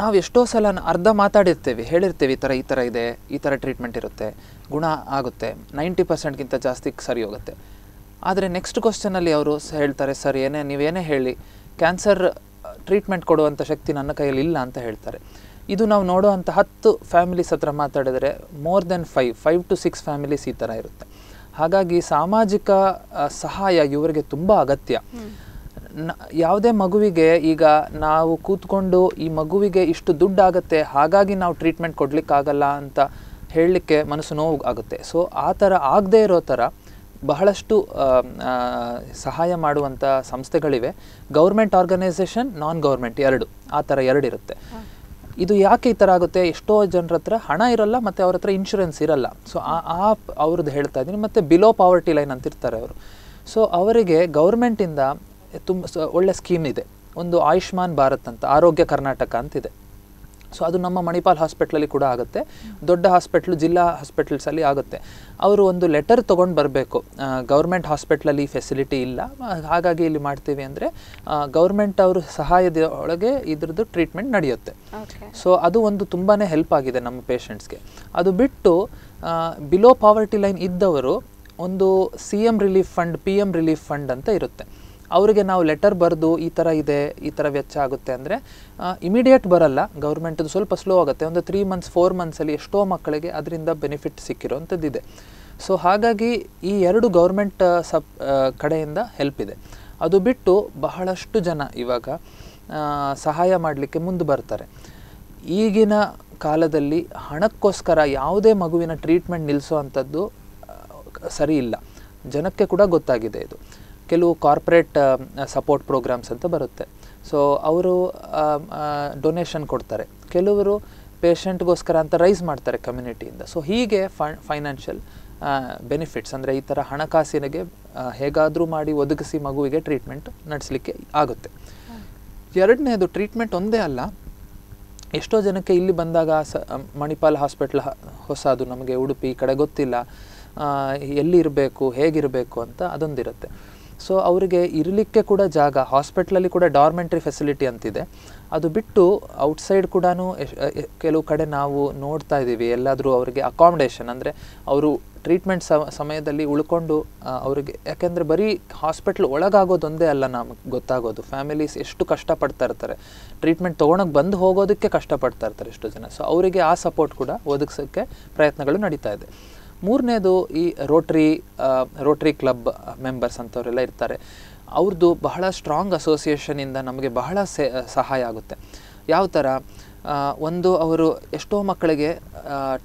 ನಾವು ಎಷ್ಟೋ ಸಲ ಅರ್ಧ ಮಾತಾಡಿರ್ತೇವೆ ಹೇಳಿರ್ತೇವೆ ಈ ಥರ ಈ ಥರ ಇದೆ ಈ ಥರ ಟ್ರೀಟ್ಮೆಂಟ್ ಇರುತ್ತೆ ಗುಣ ಆಗುತ್ತೆ ನೈಂಟಿ ಪರ್ಸೆಂಟ್ಗಿಂತ ಜಾಸ್ತಿ ಸರಿ ಹೋಗುತ್ತೆ ಆದರೆ ನೆಕ್ಸ್ಟ್ ಕ್ವಶನಲ್ಲಿ ಅವರು ಹೇಳ್ತಾರೆ ಸರ್ ಏನೇ ನೀವೇನೇ ಹೇಳಿ ಕ್ಯಾನ್ಸರ್ ಟ್ರೀಟ್ಮೆಂಟ್ ಕೊಡುವಂಥ ಶಕ್ತಿ ನನ್ನ ಕೈಯಲ್ಲಿ ಇಲ್ಲ ಅಂತ ಹೇಳ್ತಾರೆ ಇದು ನಾವು ನೋಡುವಂಥ ಹತ್ತು ಫ್ಯಾಮಿಲೀಸ್ ಹತ್ರ ಮಾತಾಡಿದರೆ more than five five to six families ಈ ಥರ ಇರುತ್ತೆ ಹಾಗಾಗಿ ಸಾಮಾಜಿಕ ಸಹಾಯ ಇವರಿಗೆ ತುಂಬ ಅಗತ್ಯ ಯಾವುದೇ ಮಗುವಿಗೆ ಈಗ ನಾವು ಕೂತ್ಕೊಂಡು ಈ ಮಗುವಿಗೆ ಇಷ್ಟು ಆಗುತ್ತೆ ಹಾಗಾಗಿ ನಾವು ಟ್ರೀಟ್ಮೆಂಟ್ ಕೊಡಲಿಕ್ಕಾಗಲ್ಲ ಅಂತ ಹೇಳಲಿಕ್ಕೆ ಮನಸ್ಸು ನೋವು ಆಗುತ್ತೆ ಸೊ ಆ ಥರ ಆಗದೇ ಇರೋ ಥರ ಬಹಳಷ್ಟು ಸಹಾಯ ಮಾಡುವಂಥ ಸಂಸ್ಥೆಗಳಿವೆ ಗೌರ್ಮೆಂಟ್ ಆರ್ಗನೈಸೇಷನ್ ನಾನ್ ಗೌರ್ಮೆಂಟ್ ಎರಡು ಆ ಥರ ಎರಡಿರುತ್ತೆ ಇದು ಯಾಕೆ ಈ ಥರ ಆಗುತ್ತೆ ಎಷ್ಟೋ ಜನರ ಹತ್ರ ಹಣ ಇರಲ್ಲ ಮತ್ತು ಅವ್ರ ಹತ್ರ ಇನ್ಶೂರೆನ್ಸ್ ಇರಲ್ಲ ಸೊ ಆ ಅವ್ರದ್ದು ಹೇಳ್ತಾ ಇದ್ದೀನಿ ಮತ್ತು ಬಿಲೋ ಪಾವರ್ಟಿ ಲೈನ್ ಅಂತಿರ್ತಾರೆ ಅವರು ಸೊ ಅವರಿಗೆ ಗೌರ್ಮೆಂಟಿಂದ ತುಂಬ ಒಳ್ಳೆ ಸ್ಕೀಮ್ ಇದೆ ಒಂದು ಆಯುಷ್ಮಾನ್ ಭಾರತ್ ಅಂತ ಆರೋಗ್ಯ ಕರ್ನಾಟಕ ಅಂತಿದೆ ಸೊ ಅದು ನಮ್ಮ ಮಣಿಪಾಲ್ ಹಾಸ್ಪಿಟ್ಲಲ್ಲಿ ಕೂಡ ಆಗುತ್ತೆ ದೊಡ್ಡ ಹಾಸ್ಪಿಟ್ಲು ಜಿಲ್ಲಾ ಹಾಸ್ಪಿಟಲ್ಸಲ್ಲಿ ಆಗುತ್ತೆ ಅವರು ಒಂದು ಲೆಟರ್ ತೊಗೊಂಡು ಬರಬೇಕು ಗೌರ್ಮೆಂಟ್ ಹಾಸ್ಪಿಟ್ಲಲ್ಲಿ ಫೆಸಿಲಿಟಿ ಇಲ್ಲ ಹಾಗಾಗಿ ಇಲ್ಲಿ ಮಾಡ್ತೀವಿ ಅಂದರೆ ಗೌರ್ಮೆಂಟ್ ಅವರು ಸಹಾಯದ ಒಳಗೆ ಇದ್ರದ್ದು ಟ್ರೀಟ್ಮೆಂಟ್ ನಡೆಯುತ್ತೆ ಸೊ ಅದು ಒಂದು ತುಂಬಾ ಹೆಲ್ಪ್ ಆಗಿದೆ ನಮ್ಮ ಪೇಷಂಟ್ಸ್ಗೆ ಅದು ಬಿಟ್ಟು ಬಿಲೋ ಪಾವರ್ಟಿ ಲೈನ್ ಇದ್ದವರು ಒಂದು C M relief fund P M relief fund ಅಂತ ಇರುತ್ತೆ ಅವರಿಗೆ ನಾವು ಲೆಟರ್ ಬರೆದು ಈ ಥರ ಇದೆ ಈ ಥರ ವೆಚ್ಚ ಆಗುತ್ತೆ ಅಂದರೆ ಇಮಿಡಿಯೇಟ್ ಬರಲ್ಲ ಗೌರ್ಮೆಂಟದು ಸ್ವಲ್ಪ ಸ್ಲೋ ಆಗುತ್ತೆ ಒಂದು ತ್ರೀ ಮಂತ್ಸ್ ಫೋರ್ ಮಂತ್ಸಲ್ಲಿ ಎಷ್ಟೋ ಮಕ್ಕಳಿಗೆ ಅದರಿಂದ ಬೆನಿಫಿಟ್ ಇದೆ ಸೊ ಹಾಗಾಗಿ ಈ ಎರಡು ಗೌರ್ಮೆಂಟ್ ಸಬ್ ಕಡೆಯಿಂದ ಹೆಲ್ಪ್ ಇದೆ ಅದು ಬಿಟ್ಟು ಬಹಳಷ್ಟು ಜನ ಇವಾಗ ಸಹಾಯ ಮಾಡಲಿಕ್ಕೆ ಮುಂದೆ ಬರ್ತಾರೆ ಈಗಿನ ಕಾಲದಲ್ಲಿ ಹಣಕ್ಕೋಸ್ಕರ ಯಾವುದೇ ಮಗುವಿನ ಟ್ರೀಟ್ಮೆಂಟ್ ನಿಲ್ಲಿಸೋ ಅಂಥದ್ದು ಸರಿ ಇಲ್ಲ ಜನಕ್ಕೆ ಕೂಡ ಗೊತ್ತಾಗಿದೆ ಇದು ಕೆಲವು ಕಾರ್ಪೊರೇಟ್ ಸಪೋರ್ಟ್ ಪ್ರೋಗ್ರಾಮ್ಸ್ ಅಂತ ಬರುತ್ತೆ ಸೊ ಅವರು ಡೊನೇಷನ್ ಕೊಡ್ತಾರೆ ಕೆಲವರು ಪೇಷಂಟ್ಗೋಸ್ಕರ ಅಂತ ರೈಸ್ ಮಾಡ್ತಾರೆ ಕಮ್ಯುನಿಟಿಯಿಂದ ಸೊ ಹೀಗೆ ಫೈನಾನ್ಷಿಯಲ್ ಬೆನಿಫಿಟ್ಸ್ ಅಂದರೆ ಈ ಥರ ಹಣಕಾಸಿನಗೆ ಹೇಗಾದರೂ ಮಾಡಿ ಒದಗಿಸಿ ಮಗುವಿಗೆ ಟ್ರೀಟ್ಮೆಂಟ್ ನಡೆಸಲಿಕ್ಕೆ ಆಗುತ್ತೆ ಎರಡನೇದು ಟ್ರೀಟ್ಮೆಂಟ್ ಒಂದೇ ಅಲ್ಲ ಎಷ್ಟೋ ಜನಕ್ಕೆ ಇಲ್ಲಿ ಬಂದಾಗ ಸ ಮಣಿಪಾಲ್ ಹಾಸ್ಪಿಟ್ಲ್ ಹೊಸದು ನಮಗೆ ಉಡುಪಿ ಕಡೆ ಗೊತ್ತಿಲ್ಲ ಎಲ್ಲಿರಬೇಕು ಹೇಗಿರಬೇಕು ಅಂತ ಅದೊಂದಿರುತ್ತೆ ಸೊ ಅವರಿಗೆ ಇರಲಿಕ್ಕೆ ಕೂಡ ಜಾಗ ಹಾಸ್ಪಿಟ್ಲಲ್ಲಿ ಕೂಡ ಡಾರ್ಮೆಂಟ್ರಿ ಫೆಸಿಲಿಟಿ ಅಂತಿದೆ ಅದು ಬಿಟ್ಟು ಔಟ್ಸೈಡ್ ಕೂಡ ಕೆಲವು ಕಡೆ ನಾವು ನೋಡ್ತಾ ಇದ್ದೀವಿ ಎಲ್ಲಾದರೂ ಅವರಿಗೆ ಅಕಾಮಡೇಷನ್ ಅಂದರೆ ಅವರು ಟ್ರೀಟ್ಮೆಂಟ್ ಸಮಯದಲ್ಲಿ ಉಳ್ಕೊಂಡು ಅವರಿಗೆ ಯಾಕೆಂದರೆ ಬರೀ ಹಾಸ್ಪಿಟ್ಲ್ ಒಳಗಾಗೋದೊಂದೇ ಅಲ್ಲ ನಮಗೆ ಗೊತ್ತಾಗೋದು ಫ್ಯಾಮಿಲೀಸ್ ಎಷ್ಟು ಕಷ್ಟಪಡ್ತಾ ಇರ್ತಾರೆ ಟ್ರೀಟ್ಮೆಂಟ್ ತೊಗೊಳಕ್ಕೆ ಬಂದು ಹೋಗೋದಕ್ಕೆ ಕಷ್ಟಪಡ್ತಾ ಇರ್ತಾರೆ ಎಷ್ಟು ಜನ ಸೊ ಅವರಿಗೆ ಆ ಸಪೋರ್ಟ್ ಕೂಡ ಒದಗಿಸೋಕ್ಕೆ ಪ್ರಯತ್ನಗಳು ನಡೀತಾ ಇದೆ ಮೂರನೇದು ಈ ರೋಟ್ರಿ ರೋಟ್ರಿ ಕ್ಲಬ್ ಮೆಂಬರ್ಸ್ ಅಂಥವರೆಲ್ಲ ಇರ್ತಾರೆ ಅವ್ರದ್ದು ಬಹಳ ಸ್ಟ್ರಾಂಗ್ ಅಸೋಸಿಯೇಷನಿಂದ ನಮಗೆ ಬಹಳ ಸೆ ಸಹಾಯ ಆಗುತ್ತೆ ಯಾವ ಥರ ಒಂದು ಅವರು ಎಷ್ಟೋ ಮಕ್ಕಳಿಗೆ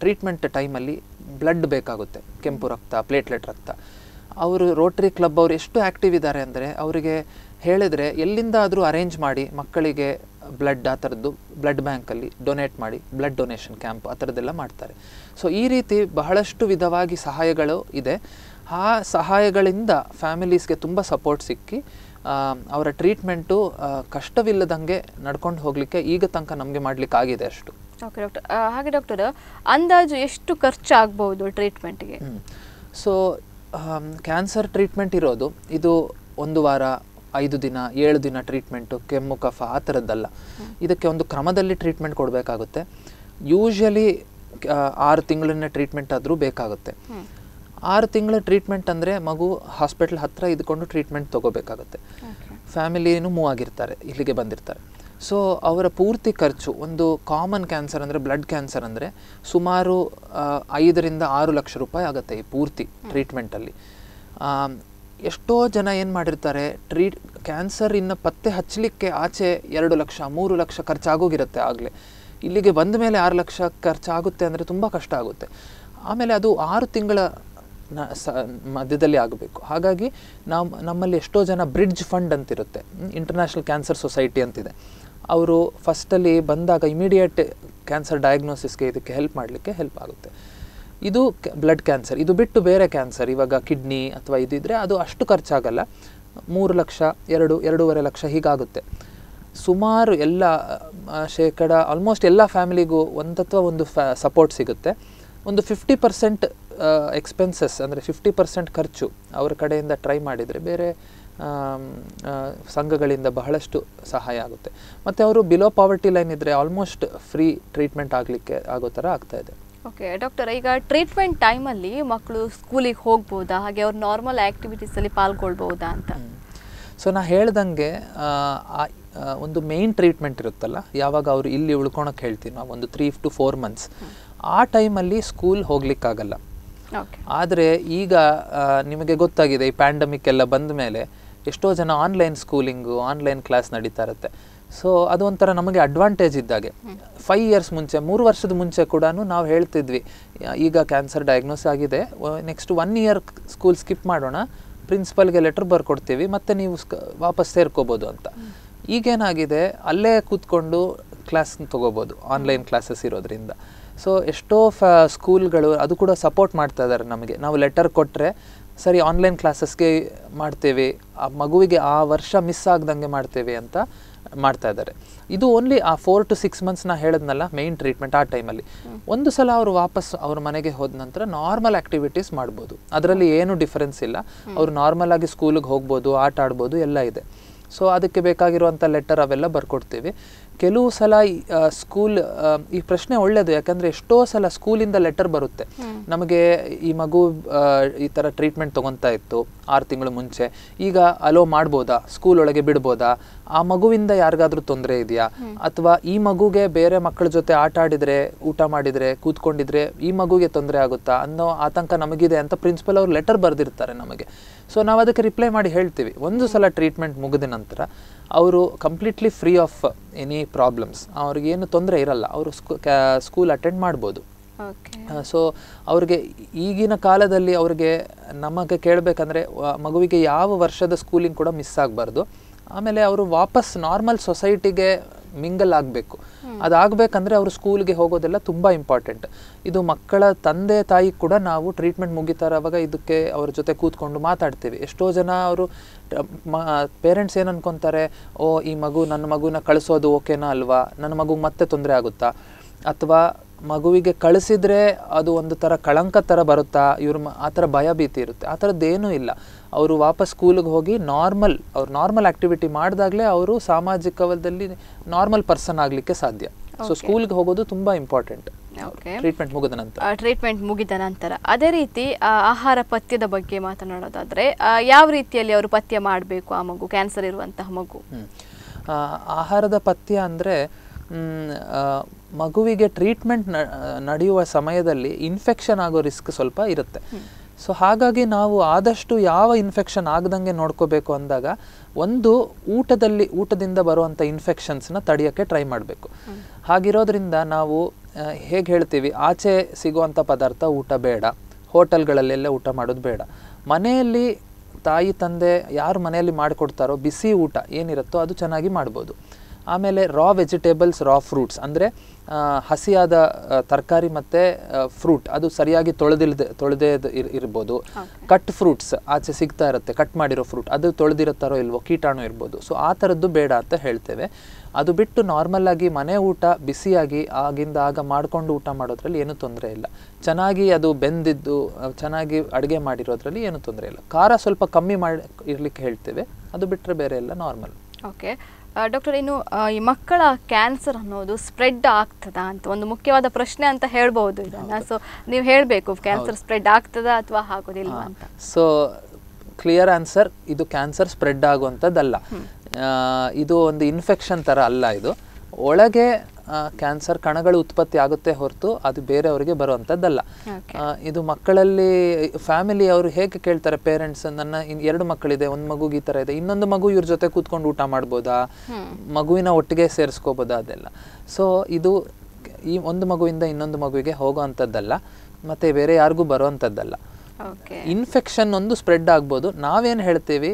ಟ್ರೀಟ್ಮೆಂಟ್ ಟೈಮಲ್ಲಿ ಬ್ಲಡ್ ಬೇಕಾಗುತ್ತೆ ಕೆಂಪು ರಕ್ತ ಪ್ಲೇಟ್ಲೆಟ್ ರಕ್ತ ಅವರು ರೋಟ್ರಿ ಕ್ಲಬ್ ಅವರು ಎಷ್ಟು ಆ್ಯಕ್ಟಿವ್ ಇದ್ದಾರೆ ಅಂದರೆ ಅವರಿಗೆ ಹೇಳಿದರೆ ಎಲ್ಲಿಂದಾದರೂ ಅರೇಂಜ್ ಮಾಡಿ ಮಕ್ಕಳಿಗೆ ಬ್ಲಡ್ ಆ ಥರದ್ದು ಬ್ಲಡ್ ಬ್ಯಾಂಕಲ್ಲಿ ಡೊನೇಟ್ ಮಾಡಿ ಬ್ಲಡ್ ಡೊನೇಷನ್ ಕ್ಯಾಂಪ್ ಆ ಥರದ್ದೆಲ್ಲ ಮಾಡ್ತಾರೆ ಸೊ ಈ ರೀತಿ ಬಹಳಷ್ಟು ವಿಧವಾಗಿ ಸಹಾಯಗಳು ಇದೆ ಆ ಸಹಾಯಗಳಿಂದ ಫ್ಯಾಮಿಲೀಸ್ಗೆ ತುಂಬ ಸಪೋರ್ಟ್ ಸಿಕ್ಕಿ ಅವರ ಟ್ರೀಟ್ಮೆಂಟು ಕಷ್ಟವಿಲ್ಲದಂಗೆ ನಡ್ಕೊಂಡು ಹೋಗಲಿಕ್ಕೆ ಈಗ ತನಕ ನಮಗೆ ಆಗಿದೆ ಅಷ್ಟು ಓಕೆ ಡಾಕ್ಟರ್ ಹಾಗೆ ಡಾಕ್ಟರ್ ಅಂದಾಜು ಎಷ್ಟು ಖರ್ಚಾಗ್ಬೋದು ಟ್ರೀಟ್ಮೆಂಟ್ಗೆ ಸೊ ಕ್ಯಾನ್ಸರ್ ಟ್ರೀಟ್ಮೆಂಟ್ ಇರೋದು ಇದು ಒಂದು ವಾರ ಐದು ದಿನ ಏಳು ದಿನ ಟ್ರೀಟ್ಮೆಂಟು ಕೆಮ್ಮು ಕಫ ಆ ಥರದ್ದಲ್ಲ ಇದಕ್ಕೆ ಒಂದು ಕ್ರಮದಲ್ಲಿ ಟ್ರೀಟ್ಮೆಂಟ್ ಕೊಡಬೇಕಾಗುತ್ತೆ ಯೂಶ್ವಲಿ ಆರು ತಿಂಗಳಿನ ಟ್ರೀಟ್ಮೆಂಟ್ ಆದರೂ ಬೇಕಾಗುತ್ತೆ ಆರು ತಿಂಗಳ ಟ್ರೀಟ್ಮೆಂಟ್ ಅಂದರೆ ಮಗು ಹಾಸ್ಪಿಟಲ್ ಹತ್ತಿರ ಇದ್ಕೊಂಡು ಟ್ರೀಟ್ಮೆಂಟ್ ತೊಗೋಬೇಕಾಗುತ್ತೆ ಫ್ಯಾಮಿಲಿನೂ ಮೂವ್ ಆಗಿರ್ತಾರೆ ಇಲ್ಲಿಗೆ ಬಂದಿರ್ತಾರೆ ಸೊ ಅವರ ಪೂರ್ತಿ ಖರ್ಚು ಒಂದು ಕಾಮನ್ ಕ್ಯಾನ್ಸರ್ ಅಂದರೆ ಬ್ಲಡ್ ಕ್ಯಾನ್ಸರ್ ಅಂದರೆ ಸುಮಾರು ಐದರಿಂದ ಆರು ಲಕ್ಷ ರೂಪಾಯಿ ಆಗುತ್ತೆ ಈ ಪೂರ್ತಿ ಟ್ರೀಟ್ಮೆಂಟಲ್ಲಿ ಎಷ್ಟೋ ಜನ ಏನು ಮಾಡಿರ್ತಾರೆ ಟ್ರೀಟ್ ಕ್ಯಾನ್ಸರ್ ಇನ್ನು ಪತ್ತೆ ಹಚ್ಚಲಿಕ್ಕೆ ಆಚೆ ಎರಡು ಲಕ್ಷ ಮೂರು ಲಕ್ಷ ಖರ್ಚಾಗೋಗಿರುತ್ತೆ ಆಗಲೇ ಇಲ್ಲಿಗೆ ಬಂದ ಮೇಲೆ ಆರು ಲಕ್ಷ ಖರ್ಚಾಗುತ್ತೆ ಅಂದರೆ ತುಂಬ ಕಷ್ಟ ಆಗುತ್ತೆ ಆಮೇಲೆ ಅದು ಆರು ತಿಂಗಳ ನ ಸ ಮಧ್ಯದಲ್ಲಿ ಆಗಬೇಕು ಹಾಗಾಗಿ ನಾವು ನಮ್ಮಲ್ಲಿ ಎಷ್ಟೋ ಜನ ಬ್ರಿಡ್ಜ್ ಫಂಡ್ ಅಂತಿರುತ್ತೆ ಇಂಟರ್ನ್ಯಾಷನಲ್ ಕ್ಯಾನ್ಸರ್ ಸೊಸೈಟಿ ಅಂತಿದೆ ಅವರು ಫಸ್ಟಲ್ಲಿ ಬಂದಾಗ ಇಮಿಡಿಯೇಟ್ ಕ್ಯಾನ್ಸರ್ ಡಯಾಗ್ನೋಸಿಸ್ಗೆ ಇದಕ್ಕೆ ಹೆಲ್ಪ್ ಮಾಡಲಿಕ್ಕೆ ಹೆಲ್ಪ್ ಆಗುತ್ತೆ ಇದು ಬ್ಲಡ್ ಕ್ಯಾನ್ಸರ್ ಇದು ಬಿಟ್ಟು ಬೇರೆ ಕ್ಯಾನ್ಸರ್ ಇವಾಗ ಕಿಡ್ನಿ ಅಥವಾ ಇದಿದ್ದರೆ ಅದು ಅಷ್ಟು ಖರ್ಚಾಗಲ್ಲ ಮೂರು ಲಕ್ಷ ಎರಡು ಎರಡೂವರೆ ಲಕ್ಷ ಹೀಗಾಗುತ್ತೆ ಸುಮಾರು ಎಲ್ಲ ಶೇಕಡ ಆಲ್ಮೋಸ್ಟ್ ಎಲ್ಲ ಫ್ಯಾಮಿಲಿಗೂ ಒಂದು ಅಥವಾ ಒಂದು ಫ್ಯಾ ಸಪೋರ್ಟ್ ಸಿಗುತ್ತೆ ಒಂದು ಫಿಫ್ಟಿ ಪರ್ಸೆಂಟ್ ಎಕ್ಸ್ಪೆನ್ಸಸ್ ಅಂದರೆ ಫಿಫ್ಟಿ ಪರ್ಸೆಂಟ್ ಖರ್ಚು ಅವರ ಕಡೆಯಿಂದ ಟ್ರೈ ಮಾಡಿದರೆ ಬೇರೆ ಸಂಘಗಳಿಂದ ಬಹಳಷ್ಟು ಸಹಾಯ ಆಗುತ್ತೆ ಮತ್ತು ಅವರು ಬಿಲೋ ಪಾವರ್ಟಿ ಲೈನ್ ಇದ್ದರೆ ಆಲ್ಮೋಸ್ಟ್ ಫ್ರೀ ಟ್ರೀಟ್ಮೆಂಟ್ ಆಗಲಿಕ್ಕೆ ಆಗೋ ಥರ ಇದೆ ಓಕೆ ಡಾಕ್ಟರ್ ಈಗ ಟ್ರೀಟ್ಮೆಂಟ್ ಟೈಮಲ್ಲಿ ಮಕ್ಕಳು ಸ್ಕೂಲಿಗೆ ಹೋಗ್ಬೋದಾ ಹಾಗೆ ಅವ್ರು ನಾರ್ಮಲ್ ಆ್ಯಕ್ಟಿವಿಟೀಸಲ್ಲಿ ಪಾಲ್ಗೊಳ್ಬೋದಾ ಅಂತ ಸೊ ನಾನು ಹೇಳ್ದಂಗೆ ಒಂದು ಮೇನ್ ಟ್ರೀಟ್ಮೆಂಟ್ ಇರುತ್ತಲ್ಲ ಯಾವಾಗ ಅವರು ಇಲ್ಲಿ ಉಳ್ಕೊಳಕ್ಕೆ ಹೇಳ್ತೀವಿ ನಾವು ಒಂದು ತ್ರೀ ಟು ಫೋರ್ ಮಂತ್ಸ್ ಆ ಟೈಮಲ್ಲಿ ಸ್ಕೂಲ್ ಹೋಗ್ಲಿಕ್ಕಾಗಲ್ಲ ಆದರೆ ಈಗ ನಿಮಗೆ ಗೊತ್ತಾಗಿದೆ ಈ ಪ್ಯಾಂಡಮಿಕ್ ಎಲ್ಲ ಬಂದ ಮೇಲೆ ಎಷ್ಟೋ ಜನ ಆನ್ಲೈನ್ ಸ್ಕೂಲಿಂಗು ಆನ್ಲೈನ್ ಕ್ಲಾಸ್ ನಡೀತಾ ಇರುತ್ತೆ ಸೊ ಅದು ನಮಗೆ ಅಡ್ವಾಂಟೇಜ್ ಇದ್ದಾಗೆ ಫೈವ್ ಇಯರ್ಸ್ ಮುಂಚೆ ಮೂರು ವರ್ಷದ ಮುಂಚೆ ಕೂಡ ನಾವು ಹೇಳ್ತಿದ್ವಿ ಈಗ ಕ್ಯಾನ್ಸರ್ ಡಯಾಗ್ನೋಸ್ ಆಗಿದೆ next one year school skip ಮಾಡೋಣ ಪ್ರಿನ್ಸಿಪಲ್ಗೆ ಲೆಟ್ರ್ ಬರ್ಕೊಡ್ತೀವಿ ಮತ್ತೆ ನೀವು ವಾಪಸ್ ಸೇರ್ಕೋಬೋದು ಅಂತ ಈಗೇನಾಗಿದೆ ಅಲ್ಲೇ ಕೂತ್ಕೊಂಡು ಕ್ಲಾಸ್ ತೊಗೋಬೋದು ಆನ್ಲೈನ್ ಕ್ಲಾಸಸ್ ಇರೋದ್ರಿಂದ ಸೊ ಎಷ್ಟೋ ಫ ಸ್ಕೂಲ್ಗಳು ಅದು ಕೂಡ ಸಪೋರ್ಟ್ ಮಾಡ್ತಾ ಇದ್ದಾರೆ ನಮಗೆ ನಾವು ಲೆಟರ್ ಕೊಟ್ಟರೆ ಸರಿ ಆನ್ಲೈನ್ ಕ್ಲಾಸಸ್ಗೆ ಮಾಡ್ತೇವೆ ಆ ಮಗುವಿಗೆ ಆ ವರ್ಷ ಮಿಸ್ ಆಗ್ದಂಗೆ ಮಾಡ್ತೇವೆ ಅಂತ ಮಾಡ್ತಾ ಇದ್ದಾರೆ ಇದು ಓನ್ಲಿ ಆ ಫೋರ್ ಟು ಸಿಕ್ಸ್ ಮಂತ್ಸ್ ನಾ ಹೇಳಿದ್ನಲ್ಲ ಮೇಯ್ನ್ ಟ್ರೀಟ್ಮೆಂಟ್ ಆ ಟೈಮಲ್ಲಿ ಒಂದು ಸಲ ಅವರು ವಾಪಸ್ ಅವ್ರ ಮನೆಗೆ ಹೋದ ನಂತರ ನಾರ್ಮಲ್ ಆ್ಯಕ್ಟಿವಿಟೀಸ್ ಮಾಡ್ಬೋದು ಅದರಲ್ಲಿ ಏನು ಡಿಫರೆನ್ಸ್ ಇಲ್ಲ ಅವರು ನಾರ್ಮಲ್ ಆಗಿ ಸ್ಕೂಲಿಗೆ ಹೋಗ್ಬೋದು ಆಟ ಆಡ್ಬೋದು ಎಲ್ಲ ಇದೆ ಸೊ ಅದಕ್ಕೆ ಬೇಕಾಗಿರುವಂಥ ಲೆಟರ್ ಅವೆಲ್ಲ ಬರ್ಕೊಡ್ತೀವಿ ಕೆಲವು ಸಲ ಸ್ಕೂಲ್ ಈ ಪ್ರಶ್ನೆ ಒಳ್ಳೇದು ಯಾಕಂದರೆ ಎಷ್ಟೋ ಸಲ ಸ್ಕೂಲಿಂದ ಲೆಟರ್ ಬರುತ್ತೆ ನಮಗೆ ಈ ಮಗು ಈ ಥರ ಟ್ರೀಟ್ಮೆಂಟ್ ತೊಗೊತಾ ಇತ್ತು ಆರು ತಿಂಗಳು ಮುಂಚೆ ಈಗ ಅಲೋ ಮಾಡ್ಬೋದಾ ಸ್ಕೂಲ್ ಒಳಗೆ ಬಿಡ್ಬೋದಾ ಆ ಮಗುವಿಂದ ಯಾರಿಗಾದ್ರೂ ತೊಂದರೆ ಇದೆಯಾ ಅಥವಾ ಈ ಮಗುಗೆ ಬೇರೆ ಮಕ್ಕಳ ಜೊತೆ ಆಟ ಆಡಿದರೆ ಊಟ ಮಾಡಿದರೆ ಕೂತ್ಕೊಂಡಿದ್ರೆ ಈ ಮಗುಗೆ ತೊಂದರೆ ಆಗುತ್ತಾ ಅನ್ನೋ ಆತಂಕ ನಮಗಿದೆ ಅಂತ ಪ್ರಿನ್ಸಿಪಲ್ ಅವರು ಲೆಟರ್ ಬರೆದಿರ್ತಾರೆ ನಮಗೆ ಸೊ ನಾವು ಅದಕ್ಕೆ ರಿಪ್ಲೈ ಮಾಡಿ ಹೇಳ್ತೀವಿ ಒಂದು ಸಲ ಟ್ರೀಟ್ಮೆಂಟ್ ಮುಗಿದ ನಂತರ ಅವರು completely free of any problems ಅವ್ರಿಗೇನು ತೊಂದರೆ ಇರಲ್ಲ ಅವರು ಸ್ಕೂ ಸ್ಕೂಲ್ ಅಟೆಂಡ್ ಮಾಡ್ಬೋದು ಸೊ ಅವ್ರಿಗೆ ಈಗಿನ ಕಾಲದಲ್ಲಿ ಅವ್ರಿಗೆ ನಮಗೆ ಕೇಳಬೇಕಂದ್ರೆ ಮಗುವಿಗೆ ಯಾವ ವರ್ಷದ ಸ್ಕೂಲಿಂಗ್ ಕೂಡ ಮಿಸ್ ಆಗಬಾರ್ದು ಆಮೇಲೆ ಅವರು ವಾಪಸ್ ನಾರ್ಮಲ್ ಸೊಸೈಟಿಗೆ ಮಿಂಗಲ್ ಆಗಬೇಕು ಅದಾಗಬೇಕಂದ್ರೆ ಅವರು ಸ್ಕೂಲ್ಗೆ ಹೋಗೋದೆಲ್ಲ ತುಂಬ ಇಂಪಾರ್ಟೆಂಟ್ ಇದು ಮಕ್ಕಳ ತಂದೆ ತಾಯಿ ಕೂಡ ನಾವು ಟ್ರೀಟ್ಮೆಂಟ್ ಮುಗಿತಾರವಾಗ ಇದಕ್ಕೆ ಅವ್ರ ಜೊತೆ ಕೂತ್ಕೊಂಡು ಮಾತಾಡ್ತೀವಿ ಎಷ್ಟೋ ಜನ ಅವರು ಪೇರೆಂಟ್ಸ್ ಏನು ಅನ್ಕೊತಾರೆ ಓ ಈ ಮಗು ನನ್ನ ಮಗುನ ಕಳಿಸೋದು ಓಕೆನಾ ಅಲ್ವಾ ನನ್ನ ಮಗು ಮತ್ತೆ ತೊಂದರೆ ಆಗುತ್ತಾ ಅಥವಾ ಮಗುವಿಗೆ ಕಳಿಸಿದ್ರೆ ಅದು ಒಂದು ಥರ ಕಳಂಕ ಥರ ಬರುತ್ತಾ ಇವ್ರ ಆ ಥರ ಭಯ ಭೀತಿ ಇರುತ್ತೆ ಆ ಥರದ್ದೇನೂ ಇಲ್ಲ ಅವರು ವಾಪಸ್ ಸ್ಕೂಲಿಗೆ ಹೋಗಿ ನಾರ್ಮಲ್ ಅವ್ರು ನಾರ್ಮಲ್ ಆ್ಯಕ್ಟಿವಿಟಿ ಮಾಡಿದಾಗಲೇ ಅವರು ಸಾಮಾಜಿಕದಲ್ಲಿ ನಾರ್ಮಲ್ ಪರ್ಸನ್ ಆಗಲಿಕ್ಕೆ ಸಾಧ್ಯ ಸೊ ಸ್ಕೂಲ್ಗೆ ಹೋಗೋದು ತುಂಬ ಇಂಪಾರ್ಟೆಂಟ್ ಟ್ರೀಟ್ಮೆಂಟ್ ಮುಗಿದ ನಂತರ ಟ್ರೀಟ್ಮೆಂಟ್ ಮುಗಿದ ನಂತರ ಅದೇ ರೀತಿ ಆಹಾರ ಪಥ್ಯದ ಬಗ್ಗೆ ಮಾತನಾಡೋದಾದರೆ ಯಾವ ರೀತಿಯಲ್ಲಿ ಅವರು ಪಥ್ಯ ಮಾಡಬೇಕು ಆ ಮಗು ಕ್ಯಾನ್ಸರ್ ಇರುವಂತಹ ಮಗು ಆಹಾರದ ಪಥ್ಯ ಅಂದರೆ ಮಗುವಿಗೆ ಟ್ರೀಟ್ಮೆಂಟ್ ನಡೆಯುವ ಸಮಯದಲ್ಲಿ ಇನ್ಫೆಕ್ಷನ್ ಆಗೋ ರಿಸ್ಕ್ ಸ್ವಲ್ಪ ಇರುತ್ತೆ ಸೊ ಹಾಗಾಗಿ ನಾವು ಆದಷ್ಟು ಯಾವ ಇನ್ಫೆಕ್ಷನ್ ಆಗದಂಗೆ ನೋಡ್ಕೋಬೇಕು ಅಂದಾಗ ಒಂದು ಊಟದಲ್ಲಿ ಊಟದಿಂದ ಬರುವಂಥ ಇನ್ಫೆಕ್ಷನ್ಸ್ನ ತಡೆಯೋಕ್ಕೆ ಟ್ರೈ ಮಾಡಬೇಕು ಹಾಗಿರೋದ್ರಿಂದ ನಾವು ಹೇಗೆ ಹೇಳ್ತೀವಿ ಆಚೆ ಸಿಗುವಂಥ ಪದಾರ್ಥ ಊಟ ಬೇಡ ಹೋಟೆಲ್ಗಳಲ್ಲೆಲ್ಲ ಊಟ ಮಾಡೋದು ಬೇಡ ಮನೆಯಲ್ಲಿ ತಾಯಿ ತಂದೆ ಯಾರು ಮನೆಯಲ್ಲಿ ಮಾಡಿಕೊಡ್ತಾರೋ ಬಿಸಿ ಊಟ ಏನಿರುತ್ತೋ ಅದು ಚೆನ್ನಾಗಿ ಮಾಡ್ಬೋದು ಆಮೇಲೆ ರಾ ವೆಜಿಟೇಬಲ್ಸ್ ರಾ ಫ್ರೂಟ್ಸ್ ಅಂದರೆ ಹಸಿಯಾದ ತರಕಾರಿ ಮತ್ತು ಫ್ರೂಟ್ ಅದು ಸರಿಯಾಗಿ ತೊಳೆದಿಲ್ದೆ ತೊಳೆದೇ ಇರ್ ಇರ್ಬೋದು ಕಟ್ ಫ್ರೂಟ್ಸ್ ಆಚೆ ಸಿಗ್ತಾ ಇರುತ್ತೆ ಕಟ್ ಮಾಡಿರೋ ಫ್ರೂಟ್ ಅದು ತೊಳೆದಿರುತ್ತಾರೋ ಇಲ್ವೋ ಕೀಟಾಣು ಇರ್ಬೋದು ಸೊ ಆ ಥರದ್ದು ಬೇಡ ಅಂತ ಹೇಳ್ತೇವೆ ಅದು ಬಿಟ್ಟು ಆಗಿ ಮನೆ ಊಟ ಬಿಸಿಯಾಗಿ ಆಗಿಂದ ಆಗ ಮಾಡಿಕೊಂಡು ಊಟ ಮಾಡೋದ್ರಲ್ಲಿ ಏನೂ ತೊಂದರೆ ಇಲ್ಲ ಚೆನ್ನಾಗಿ ಅದು ಬೆಂದಿದ್ದು ಚೆನ್ನಾಗಿ ಅಡುಗೆ ಮಾಡಿರೋದ್ರಲ್ಲಿ ಏನೂ ತೊಂದರೆ ಇಲ್ಲ ಖಾರ ಸ್ವಲ್ಪ ಕಮ್ಮಿ ಮಾಡಿ ಇರಲಿಕ್ಕೆ ಹೇಳ್ತೇವೆ ಅದು ಬಿಟ್ಟರೆ ಬೇರೆ ಎಲ್ಲ ನಾರ್ಮಲ್ ಓಕೆ ಡಾಕ್ಟರ್ ಇನ್ನು ಈ ಮಕ್ಕಳ ಕ್ಯಾನ್ಸರ್ ಅನ್ನೋದು ಸ್ಪ್ರೆಡ್ ಆಗ್ತದಾ ಅಂತ ಒಂದು ಮುಖ್ಯವಾದ ಪ್ರಶ್ನೆ ಅಂತ ಹೇಳ್ಬೋದು ಇದನ್ನು ಸೊ ನೀವು ಹೇಳಬೇಕು ಕ್ಯಾನ್ಸರ್ ಸ್ಪ್ರೆಡ್ ಆಗ್ತದಾ ಅಥವಾ ಆಗೋದಿಲ್ಲ ಅಂತ ಸೊ ಕ್ಲಿಯರ್ ಆನ್ಸರ್ ಇದು ಕ್ಯಾನ್ಸರ್ ಸ್ಪ್ರೆಡ್ ಆಗುವಂಥದ್ದಲ್ಲ ಇದು ಒಂದು ಇನ್ಫೆಕ್ಷನ್ ಥರ ಅಲ್ಲ ಇದು ಒಳಗೆ ಕ್ಯಾನ್ಸರ್ ಕಣಗಳು ಉತ್ಪತ್ತಿ ಆಗುತ್ತೆ ಹೊರತು ಅದು ಬೇರೆಯವರಿಗೆ ಬರುವಂಥದ್ದಲ್ಲ ಇದು ಮಕ್ಕಳಲ್ಲಿ ಫ್ಯಾಮಿಲಿ ಅವರು ಹೇಗೆ ಕೇಳ್ತಾರೆ ಪೇರೆಂಟ್ಸ್ ನನ್ನ ಎರಡು ಮಕ್ಕಳಿದೆ ಒಂದು ಮಗುಗೆ ಈ ಥರ ಇದೆ ಇನ್ನೊಂದು ಮಗು ಇವ್ರ ಜೊತೆ ಕೂತ್ಕೊಂಡು ಊಟ ಮಾಡ್ಬೋದಾ ಮಗುವಿನ ಒಟ್ಟಿಗೆ ಸೇರಿಸ್ಕೋಬೋದಾ ಅದೆಲ್ಲ ಸೊ ಇದು ಈ ಒಂದು ಮಗುವಿಂದ ಇನ್ನೊಂದು ಮಗುವಿಗೆ ಹೋಗುವಂಥದ್ದಲ್ಲ ಮತ್ತು ಬೇರೆ ಯಾರಿಗೂ ಬರುವಂಥದ್ದಲ್ಲ ಇನ್ಫೆಕ್ಷನ್ ಒಂದು ಸ್ಪ್ರೆಡ್ ಆಗ್ಬೋದು ನಾವೇನು ಹೇಳ್ತೀವಿ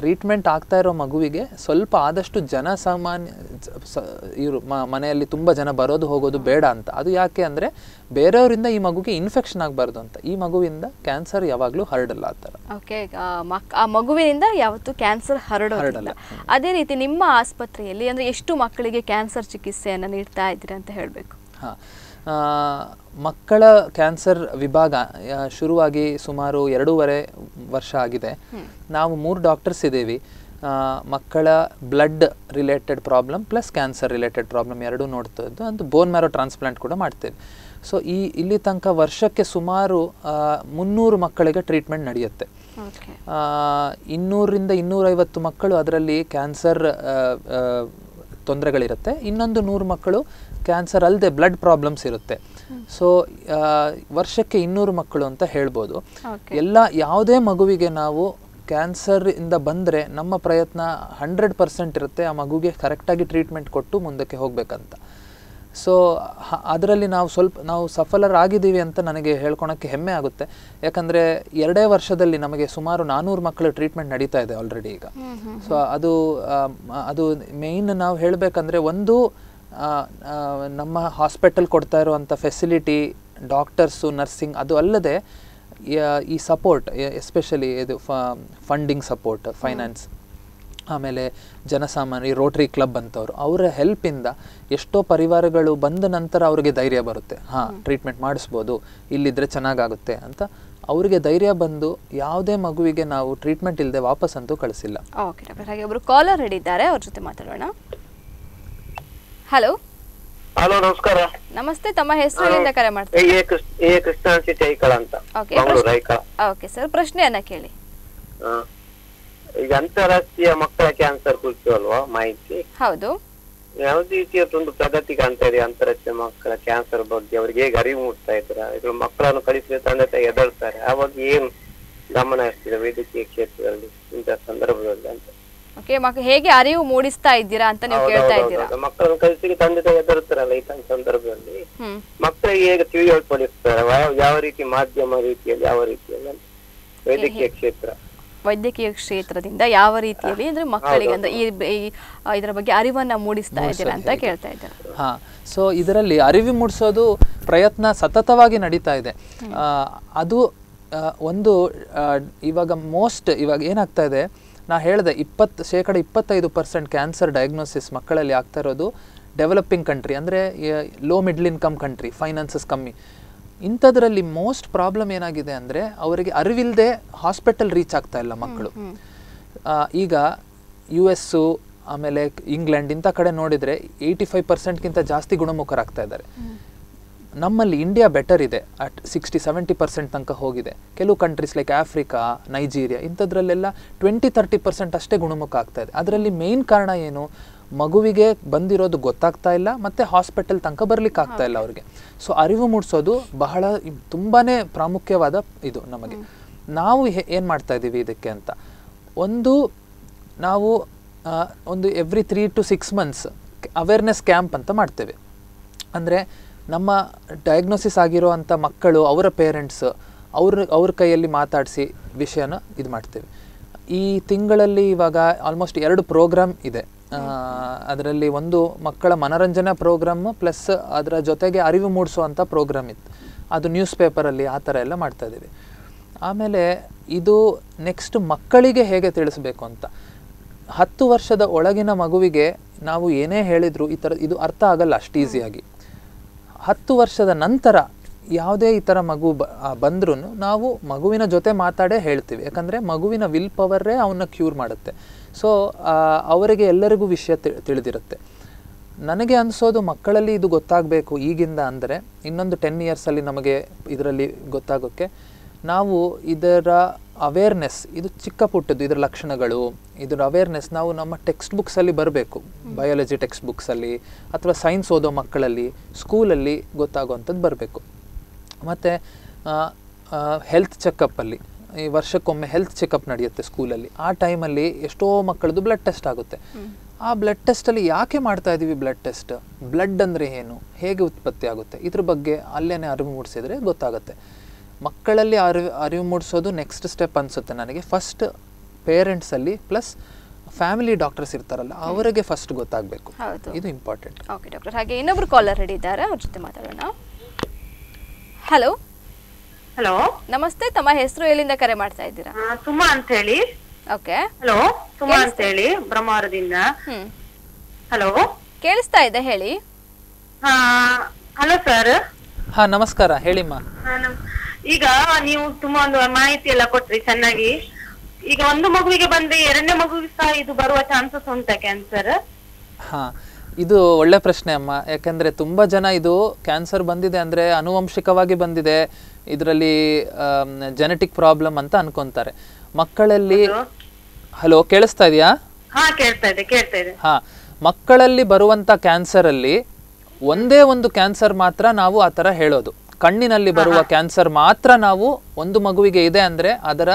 ಟ್ರೀಟ್ಮೆಂಟ್ ಆಗ್ತಾ ಇರೋ ಮಗುವಿಗೆ ಸ್ವಲ್ಪ ಆದಷ್ಟು ಸಾಮಾನ್ಯ ಇವರು ಮನೆಯಲ್ಲಿ ತುಂಬ ಜನ ಬರೋದು ಹೋಗೋದು ಬೇಡ ಅಂತ ಅದು ಯಾಕೆ ಅಂದರೆ ಬೇರೆಯವರಿಂದ ಈ ಮಗುಗೆ ಇನ್ಫೆಕ್ಷನ್ ಆಗಬಾರ್ದು ಅಂತ ಈ ಮಗುವಿಂದ ಕ್ಯಾನ್ಸರ್ ಯಾವಾಗಲೂ ಹರಡಲ್ಲ ಆ ಥರ ಓಕೆ ಆ ಮಗುವಿನಿಂದ ಯಾವತ್ತೂ ಕ್ಯಾನ್ಸರ್ ಹರಡಲ್ಲ ಅದೇ ರೀತಿ ನಿಮ್ಮ ಆಸ್ಪತ್ರೆಯಲ್ಲಿ ಅಂದರೆ ಎಷ್ಟು ಮಕ್ಕಳಿಗೆ ಕ್ಯಾನ್ಸರ್ ಚಿಕಿತ್ಸೆಯನ್ನು ನೀಡ್ತಾ ಇದ್ದೀರಿ ಅಂತ ಹೇಳಬೇಕು ಹಾಂ ಮಕ್ಕಳ ಕ್ಯಾನ್ಸರ್ ವಿಭಾಗ ಶುರುವಾಗಿ ಸುಮಾರು ಎರಡೂವರೆ ವರ್ಷ ಆಗಿದೆ ನಾವು ಮೂರು ಡಾಕ್ಟರ್ಸ್ ಇದ್ದೀವಿ ಮಕ್ಕಳ blood related problem plus cancer related problem ಎರಡೂ ಇದ್ದು ಅಂತ ಬೋನ್ ಮ್ಯಾರೋ ಟ್ರಾನ್ಸ್ಪ್ಲಾಂಟ್ ಕೂಡ ಮಾಡ್ತೇವೆ ಸೊ ಈ ಇಲ್ಲಿ ತನಕ ವರ್ಷಕ್ಕೆ ಸುಮಾರು ಮುನ್ನೂರು ಮಕ್ಕಳಿಗೆ ಟ್ರೀಟ್ಮೆಂಟ್ ನಡೆಯುತ್ತೆ ಇನ್ನೂರರಿಂದ ಇನ್ನೂರೈವತ್ತು ಮಕ್ಕಳು ಅದರಲ್ಲಿ ಕ್ಯಾನ್ಸರ್ ತೊಂದರೆಗಳಿರುತ್ತೆ ಇನ್ನೊಂದು ನೂರು ಮಕ್ಕಳು ಕ್ಯಾನ್ಸರ್ ಅಲ್ಲದೆ ಬ್ಲಡ್ ಪ್ರಾಬ್ಲಮ್ಸ್ ಇರುತ್ತೆ ಸೊ ವರ್ಷಕ್ಕೆ ಇನ್ನೂರು ಮಕ್ಕಳು ಅಂತ ಹೇಳ್ಬೋದು ಎಲ್ಲ ಯಾವುದೇ ಮಗುವಿಗೆ ನಾವು ಕ್ಯಾನ್ಸರ್ ಇಂದ ಬಂದರೆ ನಮ್ಮ ಪ್ರಯತ್ನ ಹಂಡ್ರೆಡ್ ಪರ್ಸೆಂಟ್ ಇರುತ್ತೆ ಆ ಮಗುಗೆ ಕರೆಕ್ಟಾಗಿ ಟ್ರೀಟ್ಮೆಂಟ್ ಕೊಟ್ಟು ಮುಂದಕ್ಕೆ ಹೋಗಬೇಕಂತ ಸೊ ಅದರಲ್ಲಿ ನಾವು ಸ್ವಲ್ಪ ನಾವು ಸಫಲರಾಗಿದ್ದೀವಿ ಅಂತ ನನಗೆ ಹೇಳ್ಕೊಳಕ್ಕೆ ಹೆಮ್ಮೆ ಆಗುತ್ತೆ ಯಾಕಂದರೆ ಎರಡೇ ವರ್ಷದಲ್ಲಿ ನಮಗೆ ಸುಮಾರು ನಾನ್ನೂರು ಮಕ್ಕಳು ಟ್ರೀಟ್ಮೆಂಟ್ ನಡೀತಾ ಇದೆ ಆಲ್ರೆಡಿ ಈಗ ಸೊ ಅದು ಅದು ಮೇಯ್ನ್ ನಾವು ಹೇಳಬೇಕಂದ್ರೆ ಒಂದು ನಮ್ಮ ಹಾಸ್ಪಿಟಲ್ ಕೊಡ್ತಾ ಇರುವಂಥ ಫೆಸಿಲಿಟಿ ಡಾಕ್ಟರ್ಸು ನರ್ಸಿಂಗ್ ಅದು ಅಲ್ಲದೆ ಈ ಸಪೋರ್ಟ್ ಎಸ್ಪೆಷಲಿ ಇದು ಫಂಡಿಂಗ್ ಸಪೋರ್ಟ್ ಫೈನಾನ್ಸ್ ಆಮೇಲೆ ಜನಸಾಮಾನ್ಯ ರೋಟ್ರಿ ಕ್ಲಬ್ ಅಂತವರು ಅವರ ಹೆಲ್ಪಿಂದ ಎಷ್ಟೋ ಪರಿವಾರಗಳು ಬಂದ ನಂತರ ಅವರಿಗೆ ಧೈರ್ಯ ಬರುತ್ತೆ ಹಾಂ ಟ್ರೀಟ್ಮೆಂಟ್ ಮಾಡಿಸ್ಬೋದು ಇಲ್ಲಿದ್ದರೆ ಚೆನ್ನಾಗಾಗುತ್ತೆ ಅಂತ ಅವರಿಗೆ ಧೈರ್ಯ ಬಂದು ಯಾವುದೇ ಮಗುವಿಗೆ ನಾವು ಟ್ರೀಟ್ಮೆಂಟ್ ಇಲ್ಲದೆ ವಾಪಸ್ ಅಂತೂ ಕಳಿಸಿಲ್ಲ ಓಕೆ ಹಾಗೆ ಒಬ್ಬರು ಕಾಲರ್ ಹಿಡಿದ್ದಾರೆ ಅವ್ರ ಜೊತೆ ಮಾತಾಡೋಣ ಹಲೋ ಹಲೋ ನಮಸ್ಕಾರ ನಮಸ್ತೆ ತಮ್ಮ ಹೆಸರಿನಿಂದ ಕರೆ ಸರ್ ಪ್ರಶ್ನೆಯನ್ನ ಕೇಳಿ ಈಗ ಅಂತಾರಾಷ್ಟ್ರೀಯ ಮಕ್ಕಳ ಕ್ಯಾನ್ಸರ್ ಕುರಿತು ಅಲ್ವಾ ಮಾಹಿತಿ ಹೌದು ಯಾವ ಒಂದು ಪ್ರಗತಿ ಕಾಣ್ತಾ ಇದೆ ಅಂತಾರಾಷ್ಟ್ರೀಯ ಮಕ್ಕಳ ಕ್ಯಾನ್ಸರ್ ಬಗ್ಗೆ ಅವ್ರಿಗೆ ಹೇಗೆ ಅರಿವು ಮೂಡ್ತಾ ಇದ್ರ ಇದ್ರ ಮಕ್ಕಳನ್ನು ಕಳಿಸಿದ ತಂದೆ ತಾಯಿ ಎದರ್ತಾರೆ ಆ ಬಗ್ಗೆ ಗಮನ ಹರಿಸಿದೆ ವೈದ್ಯಕೀಯ ಕ್ಷೇತ್ರದಲ್ಲಿ ಇಂತಹ ಸಂದರ್ಭದಲ್ಲಿ ಅಂತ ಓಕೆ ಹೇಗೆ ಅರಿವು ಮೂಡಿಸ್ತಾ ಇದ್ದೀರಾ ಅಂತ ನೀವು ಕೇಳ್ತಾ ಇದ್ದೀರಾ ಮಕ್ಕಳ ಕಲಿಸಿ ತಂದೆ ತಾಯಿ ಎದುರುತ್ತಾರಲ್ಲ ಈ ಸಂದರ್ಭದಲ್ಲಿ ಮಕ್ಕಳಿಗೆ ಹೇಗೆ ಕಿವಿ ಯಾವ ರೀತಿ ಮಾಧ್ಯಮ ರೀತಿಯಲ್ಲಿ ಯಾವ ರೀತಿಯಲ್ಲಿ ವೈದ್ಯಕೀಯ ಕ್ಷೇತ್ರ ವೈದ್ಯಕೀಯ ಕ್ಷೇತ್ರದಿಂದ ಯಾವ ರೀತಿಯಲ್ಲಿ ಅಂದ್ರೆ ಮಕ್ಕಳಿಗೆ ಅಂದ್ರೆ ಈ ಇದರ ಬಗ್ಗೆ ಅರಿವನ್ನ ಮೂಡಿಸ್ತಾ ಇದ್ದೀರಾ ಅಂತ ಕೇಳ್ತಾ ಇದ್ದಾರೆ ಹಾ ಸೊ ಇದರಲ್ಲಿ ಅರಿವು ಮೂಡಿಸೋದು ಪ್ರಯತ್ನ ಸತತವಾಗಿ ನಡೀತಾ ಇದೆ ಅದು ಒಂದು ಇವಾಗ ಮೋಸ್ಟ್ ಇವಾಗ ಏನಾಗ್ತಾ ಇದೆ ನಾ ಹೇಳಿದೆ ಇಪ್ಪತ್ತು ಶೇಕಡ ಇಪ್ಪತ್ತೈದು ಪರ್ಸೆಂಟ್ ಕ್ಯಾನ್ಸರ್ ಡಯಾಗ್ನೋಸಿಸ್ ಮಕ್ಕಳಲ್ಲಿ ಆಗ್ತಾ ಇರೋದು ಡೆವಲಪಿಂಗ್ ಕಂಟ್ರಿ ಅಂದರೆ low middle income country finances ಕಮ್ಮಿ ಇಂಥದ್ರಲ್ಲಿ ಮೋಸ್ಟ್ ಪ್ರಾಬ್ಲಮ್ ಏನಾಗಿದೆ ಅಂದರೆ ಅವರಿಗೆ ಅರಿವಿಲ್ಲದೆ ಹಾಸ್ಪಿಟಲ್ ರೀಚ್ ಆಗ್ತಾ ಇಲ್ಲ ಮಕ್ಕಳು ಈಗ ಯು ಎಸ್ಸು ಆಮೇಲೆ ಇಂಗ್ಲೆಂಡ್ ಇಂಥ ಕಡೆ ನೋಡಿದರೆ ಏಯ್ಟಿ ಫೈವ್ ಪರ್ಸೆಂಟ್ಗಿಂತ ಜಾಸ್ತಿ ಗುಣಮುಖರಾಗ್ತಾ ಇದ್ದಾರೆ ನಮ್ಮಲ್ಲಿ ಇಂಡಿಯಾ ಬೆಟರ್ ಇದೆ ಅಟ್ ಸಿಕ್ಸ್ಟಿ ಸೆವೆಂಟಿ ಪರ್ಸೆಂಟ್ ತನಕ ಹೋಗಿದೆ ಕೆಲವು ಕಂಟ್ರೀಸ್ ಲೈಕ್ ಆಫ್ರಿಕಾ ನೈಜೀರಿಯಾ ಇಂಥದ್ರಲ್ಲೆಲ್ಲ ಟ್ವೆಂಟಿ ತರ್ಟಿ ಪರ್ಸೆಂಟ್ ಅಷ್ಟೇ ಗುಣಮುಖ ಆಗ್ತಾ ಇದೆ ಅದರಲ್ಲಿ ಮೇನ್ ಕಾರಣ ಏನು ಮಗುವಿಗೆ ಬಂದಿರೋದು ಗೊತ್ತಾಗ್ತಾ ಇಲ್ಲ ಮತ್ತು ಹಾಸ್ಪಿಟಲ್ ತನಕ ಬರಲಿಕ್ಕೆ ಆಗ್ತಾ ಇಲ್ಲ ಅವ್ರಿಗೆ ಸೊ ಅರಿವು ಮೂಡಿಸೋದು ಬಹಳ ತುಂಬಾ ಪ್ರಾಮುಖ್ಯವಾದ ಇದು ನಮಗೆ ನಾವು ಏನು ಮಾಡ್ತಾ ಇದ್ದೀವಿ ಇದಕ್ಕೆ ಅಂತ ಒಂದು ನಾವು ಒಂದು every three to six months awareness camp ಅಂತ ಮಾಡ್ತೇವೆ ಅಂದರೆ ನಮ್ಮ ಡಯಾಗ್ನೋಸಿಸ್ ಆಗಿರೋವಂಥ ಮಕ್ಕಳು ಅವರ ಪೇರೆಂಟ್ಸ್ ಅವ್ರ ಅವ್ರ ಕೈಯಲ್ಲಿ ಮಾತಾಡಿಸಿ ವಿಷಯನ ಇದು ಮಾಡ್ತೇವೆ ಈ ತಿಂಗಳಲ್ಲಿ ಇವಾಗ ಆಲ್ಮೋಸ್ಟ್ ಎರಡು ಪ್ರೋಗ್ರಾಮ್ ಇದೆ ಅದರಲ್ಲಿ ಒಂದು ಮಕ್ಕಳ ಮನರಂಜನಾ ಪ್ರೋಗ್ರಾಮ್ ಪ್ಲಸ್ ಅದರ ಜೊತೆಗೆ ಅರಿವು ಮೂಡಿಸುವಂಥ ಪ್ರೋಗ್ರಾಮ್ ಇತ್ತು ಅದು ನ್ಯೂಸ್ ಪೇಪರಲ್ಲಿ ಆ ಥರ ಎಲ್ಲ ಮಾಡ್ತಾ ಇದ್ದೀವಿ ಆಮೇಲೆ ಇದು ನೆಕ್ಸ್ಟ್ ಮಕ್ಕಳಿಗೆ ಹೇಗೆ ತಿಳಿಸಬೇಕು ಅಂತ ಹತ್ತು ವರ್ಷದ ಒಳಗಿನ ಮಗುವಿಗೆ ನಾವು ಏನೇ ಹೇಳಿದರೂ ಈ ಥರ ಇದು ಅರ್ಥ ಆಗಲ್ಲ ಅಷ್ಟು ಈಸಿಯಾಗಿ ಹತ್ತು ವರ್ಷದ ನಂತರ ಯಾವುದೇ ಈ ಥರ ಮಗು ಬ ಬಂದ್ರೂ ನಾವು ಮಗುವಿನ ಜೊತೆ ಮಾತಾಡೇ ಹೇಳ್ತೀವಿ ಯಾಕಂದರೆ ಮಗುವಿನ ವಿಲ್ ಪವರೇ ಅವನ್ನ ಕ್ಯೂರ್ ಮಾಡುತ್ತೆ ಸೊ ಅವರಿಗೆ ಎಲ್ಲರಿಗೂ ವಿಷಯ ತಿಳಿದಿರುತ್ತೆ ನನಗೆ ಅನಿಸೋದು ಮಕ್ಕಳಲ್ಲಿ ಇದು ಗೊತ್ತಾಗಬೇಕು ಈಗಿಂದ ಅಂದರೆ ಇನ್ನೊಂದು ಟೆನ್ ಇಯರ್ಸಲ್ಲಿ ನಮಗೆ ಇದರಲ್ಲಿ ಗೊತ್ತಾಗೋಕ್ಕೆ ನಾವು ಇದರ ಅವೇರ್ನೆಸ್ ಇದು ಚಿಕ್ಕ ಪುಟ್ಟದ್ದು ಇದರ ಲಕ್ಷಣಗಳು ಇದರ ಅವೇರ್ನೆಸ್ ನಾವು ನಮ್ಮ ಟೆಕ್ಸ್ಟ್ ಬುಕ್ಸಲ್ಲಿ ಬರಬೇಕು ಬಯಾಲಜಿ ಟೆಕ್ಸ್ಟ್ ಬುಕ್ಸಲ್ಲಿ ಅಥವಾ ಸೈನ್ಸ್ ಓದೋ ಮಕ್ಕಳಲ್ಲಿ ಸ್ಕೂಲಲ್ಲಿ ಗೊತ್ತಾಗುವಂಥದ್ದು ಬರಬೇಕು ಮತ್ತು ಹೆಲ್ತ್ ಚೆಕಪ್ಪಲ್ಲಿ ಈ ವರ್ಷಕ್ಕೊಮ್ಮೆ ಹೆಲ್ತ್ ಚೆಕಪ್ ನಡೆಯುತ್ತೆ ಸ್ಕೂಲಲ್ಲಿ ಆ ಟೈಮಲ್ಲಿ ಎಷ್ಟೋ ಮಕ್ಕಳದ್ದು ಬ್ಲಡ್ ಟೆಸ್ಟ್ ಆಗುತ್ತೆ ಆ ಬ್ಲಡ್ ಟೆಸ್ಟಲ್ಲಿ ಯಾಕೆ ಮಾಡ್ತಾ ಇದ್ದೀವಿ ಬ್ಲಡ್ ಟೆಸ್ಟ್ ಬ್ಲಡ್ ಅಂದರೆ ಏನು ಹೇಗೆ ಉತ್ಪತ್ತಿ ಆಗುತ್ತೆ ಇದ್ರ ಬಗ್ಗೆ ಅಲ್ಲೇ ಅರಿವು ಮೂಡಿಸಿದ್ರೆ ಗೊತ್ತಾಗುತ್ತೆ ಮಕ್ಕಳಲ್ಲಿ ಅರಿವು ಅರಿವು ಮೂಡಿಸೋದು ನೆಕ್ಸ್ಟ್ ಸ್ಟೆಪ್ ಅನಿಸುತ್ತೆ ನನಗೆ ಫಸ್ಟ್ ಪೇರೆಂಟ್ಸಲ್ಲಿ ಪ್ಲಸ್ ಫ್ಯಾಮಿಲಿ ಡಾಕ್ಟರ್ಸ್ ಇರ್ತಾರಲ್ಲ ಅವರಿಗೆ ಫಸ್ಟ್ ಗೊತ್ತಾಗಬೇಕು ಇದು ಇಂಪಾರ್ಟೆಂಟ್ ಓಕೆ ಡಾಕ್ಟರ್ ಹಾಗೆ ಇನ್ನೊಬ್ರು ಕಾಲರ್ ರೆಡಿ ಇದ್ದಾರೆ ಅವ್ರ ಜೊತೆ ಮಾತಾಡೋಣ ಹಲೋ ಹಲೋ ನಮಸ್ತೆ ತಮ್ಮ ಹೆಸರು ಎಲ್ಲಿಂದ ಕರೆ ಮಾಡ್ತಾ ಇದ್ದೀರಾ ಸುಮಾ ಅಂತ ಹೇಳಿ ಓಕೆ ಹಲೋ ಸುಮಾ ಅಂತ ಹೇಳಿ ಬ್ರಹ್ಮಾವರದಿಂದ ಹಲೋ ಕೇಳಿಸ್ತಾ ಇದೆ ಹೇಳಿ ಹಲೋ ಸರ್ ಹಾ ನಮಸ್ಕಾರ ಹೇಳಿಮ್ಮ ಈಗ ನೀವು ತುಂಬಾ ಒಂದು ಮಾಹಿತಿ ಎಲ್ಲ ಕೊಟ್ರಿ ಚೆನ್ನಾಗಿ ಈಗ ಒಂದು ಮಗುವಿಗೆ ಬಂದ್ರೆ ಎರಡನೇ ಮಗುವಿಗೆ ಸಹ ಇದು ಬರುವ ಚಾನ್ಸಸ್ ಉಂಟ ಕ್ಯಾನ್ಸರ್ ಇದು ಒಳ್ಳೆ ಪ್ರಶ್ನೆ ಅಮ್ಮ ಯಾಕಂದ್ರೆ ತುಂಬಾ ಜನ ಇದು ಕ್ಯಾನ್ಸರ್ ಬಂದಿದೆ ಅಂದ್ರೆ ಅನುವಂಶಿಕವಾಗಿ ಬಂದಿದೆ ಇದರಲ್ಲಿ ಜೆನೆಟಿಕ್ ಪ್ರಾಬ್ಲಮ್ ಅಂತ ಅನ್ಕೊಂತಾರೆ ಮಕ್ಕಳಲ್ಲಿ ಹಲೋ ಕೇಳಿಸ್ತಾ ಇದೆಯಾ ಹಾ ಮಕ್ಕಳಲ್ಲಿ ಬರುವಂತ ಕ್ಯಾನ್ಸರ್ ಅಲ್ಲಿ ಒಂದೇ ಒಂದು ಕ್ಯಾನ್ಸರ್ ಮಾತ್ರ ನಾವು ಆ ತರ ಹೇಳೋದು ಕಣ್ಣಿನಲ್ಲಿ ಬರುವ ಕ್ಯಾನ್ಸರ್ ಮಾತ್ರ ನಾವು ಒಂದು ಮಗುವಿಗೆ ಇದೆ ಅಂದ್ರೆ ಅದರ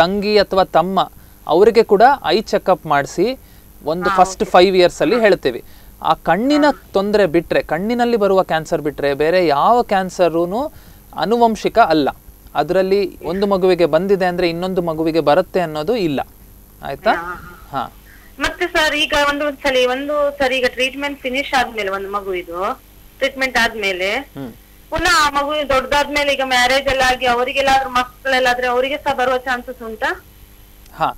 ತಂಗಿ ಅಥವಾ ತಮ್ಮ ಅವರಿಗೆ ಕೂಡ ಐ ಚೆಕ್ಅಪ್ ಮಾಡಿಸಿ ಒಂದು ಫಸ್ಟ್ ಫೈವ್ ಇಯರ್ಸ್ ಅಲ್ಲಿ ಹೇಳ್ತೀವಿ ಆ ಕಣ್ಣಿನ ತೊಂದರೆ ಬಿಟ್ರೆ ಕಣ್ಣಿನಲ್ಲಿ ಬರುವ ಕ್ಯಾನ್ಸರ್ ಬಿಟ್ರೆ ಬೇರೆ ಯಾವ ಕ್ಯಾನ್ಸರೂ ಅನುವಂಶಿಕ ಅಲ್ಲ ಅದರಲ್ಲಿ ಒಂದು ಮಗುವಿಗೆ ಬಂದಿದೆ ಅಂದ್ರೆ ಇನ್ನೊಂದು ಮಗುವಿಗೆ ಬರುತ್ತೆ ಅನ್ನೋದು ಇಲ್ಲ ಆಯ್ತಾ ಹಾ ಮತ್ತೆ ಸರ್ ಈಗ ಒಂದು ಸಲ ಒಂದು ಸರ್ ಈಗ ಟ್ರೀಟ್ಮೆಂಟ್ ಫಿನಿಶ್ ಆದ್ಮೇಲೆ ಒಂದು ಮಗು ಇದು ಟ್ರೀಟ್ಮೆಂಟ್ ಆದ್ಮೇಲೆ ಪುನಃ ಆ ಮಗು ದೊಡ್ಡದಾದ್ಮೇಲೆ ಈಗ ಮ್ಯಾರೇಜ್ ಎಲ್ಲ ಆಗಿ ಅವರಿಗೆಲ್ಲಾದ್ರೂ ಮಕ್ಕಳೆಲ್ಲಾದ್ರೆ ಅವರಿಗೆ ಸಹ ಬರುವ ಚಾನ್ಸಸ್ ಉಂಟಾ ಹಾ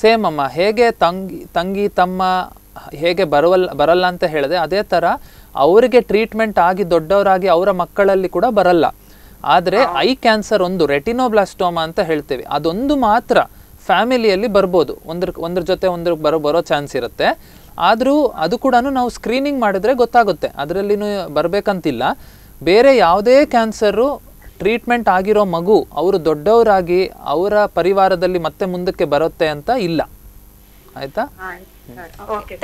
ಸೇಮ್ ಅಮ್ಮ ಹೇಗೆ ತಂಗಿ ತಂಗಿ ತಮ್ಮ ಹೇಗೆ ಬರುವಲ್ಲ ಬರಲ್ಲ ಅಂತ ಹೇಳಿದೆ ಅದೇ ತರ ಅವರಿಗೆ ಟ್ರೀಟ್ಮೆಂಟ್ ಆಗಿ ದೊಡ್ಡವರಾಗಿ ಅವರ ಮಕ್ಕಳಲ್ಲಿ ಕೂಡ ಬರಲ್ಲ ಆದರೆ ಐ ಕ್ಯಾನ್ಸರ್ ಒಂದು ರೆಟಿನೋಬ್ಲಾಸ್ಟೋಮಾ ಅಂತ ಹೇಳ್ತೀವಿ ಅದೊಂದು ಮಾತ್ರ ಫ್ಯಾಮಿಲಿಯಲ್ಲಿ ಬರ್ಬೋದು ಒಂದ್ರ ಒಂದ್ರ ಜೊತೆ ಒಂದ್ರ ಬರೋ ಬರೋ ಚಾನ್ಸ್ ಇರುತ್ತೆ ಆದರೂ ಅದು ಕೂಡ ನಾವು ಸ್ಕ್ರೀನಿಂಗ್ ಮಾಡಿದ್ರೆ ಗೊತ್ತಾಗುತ್ತೆ ಅದರಲ್ಲಿನೂ ಬರಬೇಕಂತಿಲ್ಲ ಬೇರೆ ಯಾವುದೇ ಕ್ಯಾನ್ಸರು ಟ್ರೀಟ್ಮೆಂಟ್ ಆಗಿರೋ ಮಗು ಅವರು ದೊಡ್ಡವರಾಗಿ ಅವರ ಪರಿವಾರದಲ್ಲಿ ಮತ್ತೆ ಮುಂದಕ್ಕೆ ಬರುತ್ತೆ ಅಂತ ಇಲ್ಲ ಆಯ್ತಾ ಹಾಗೆ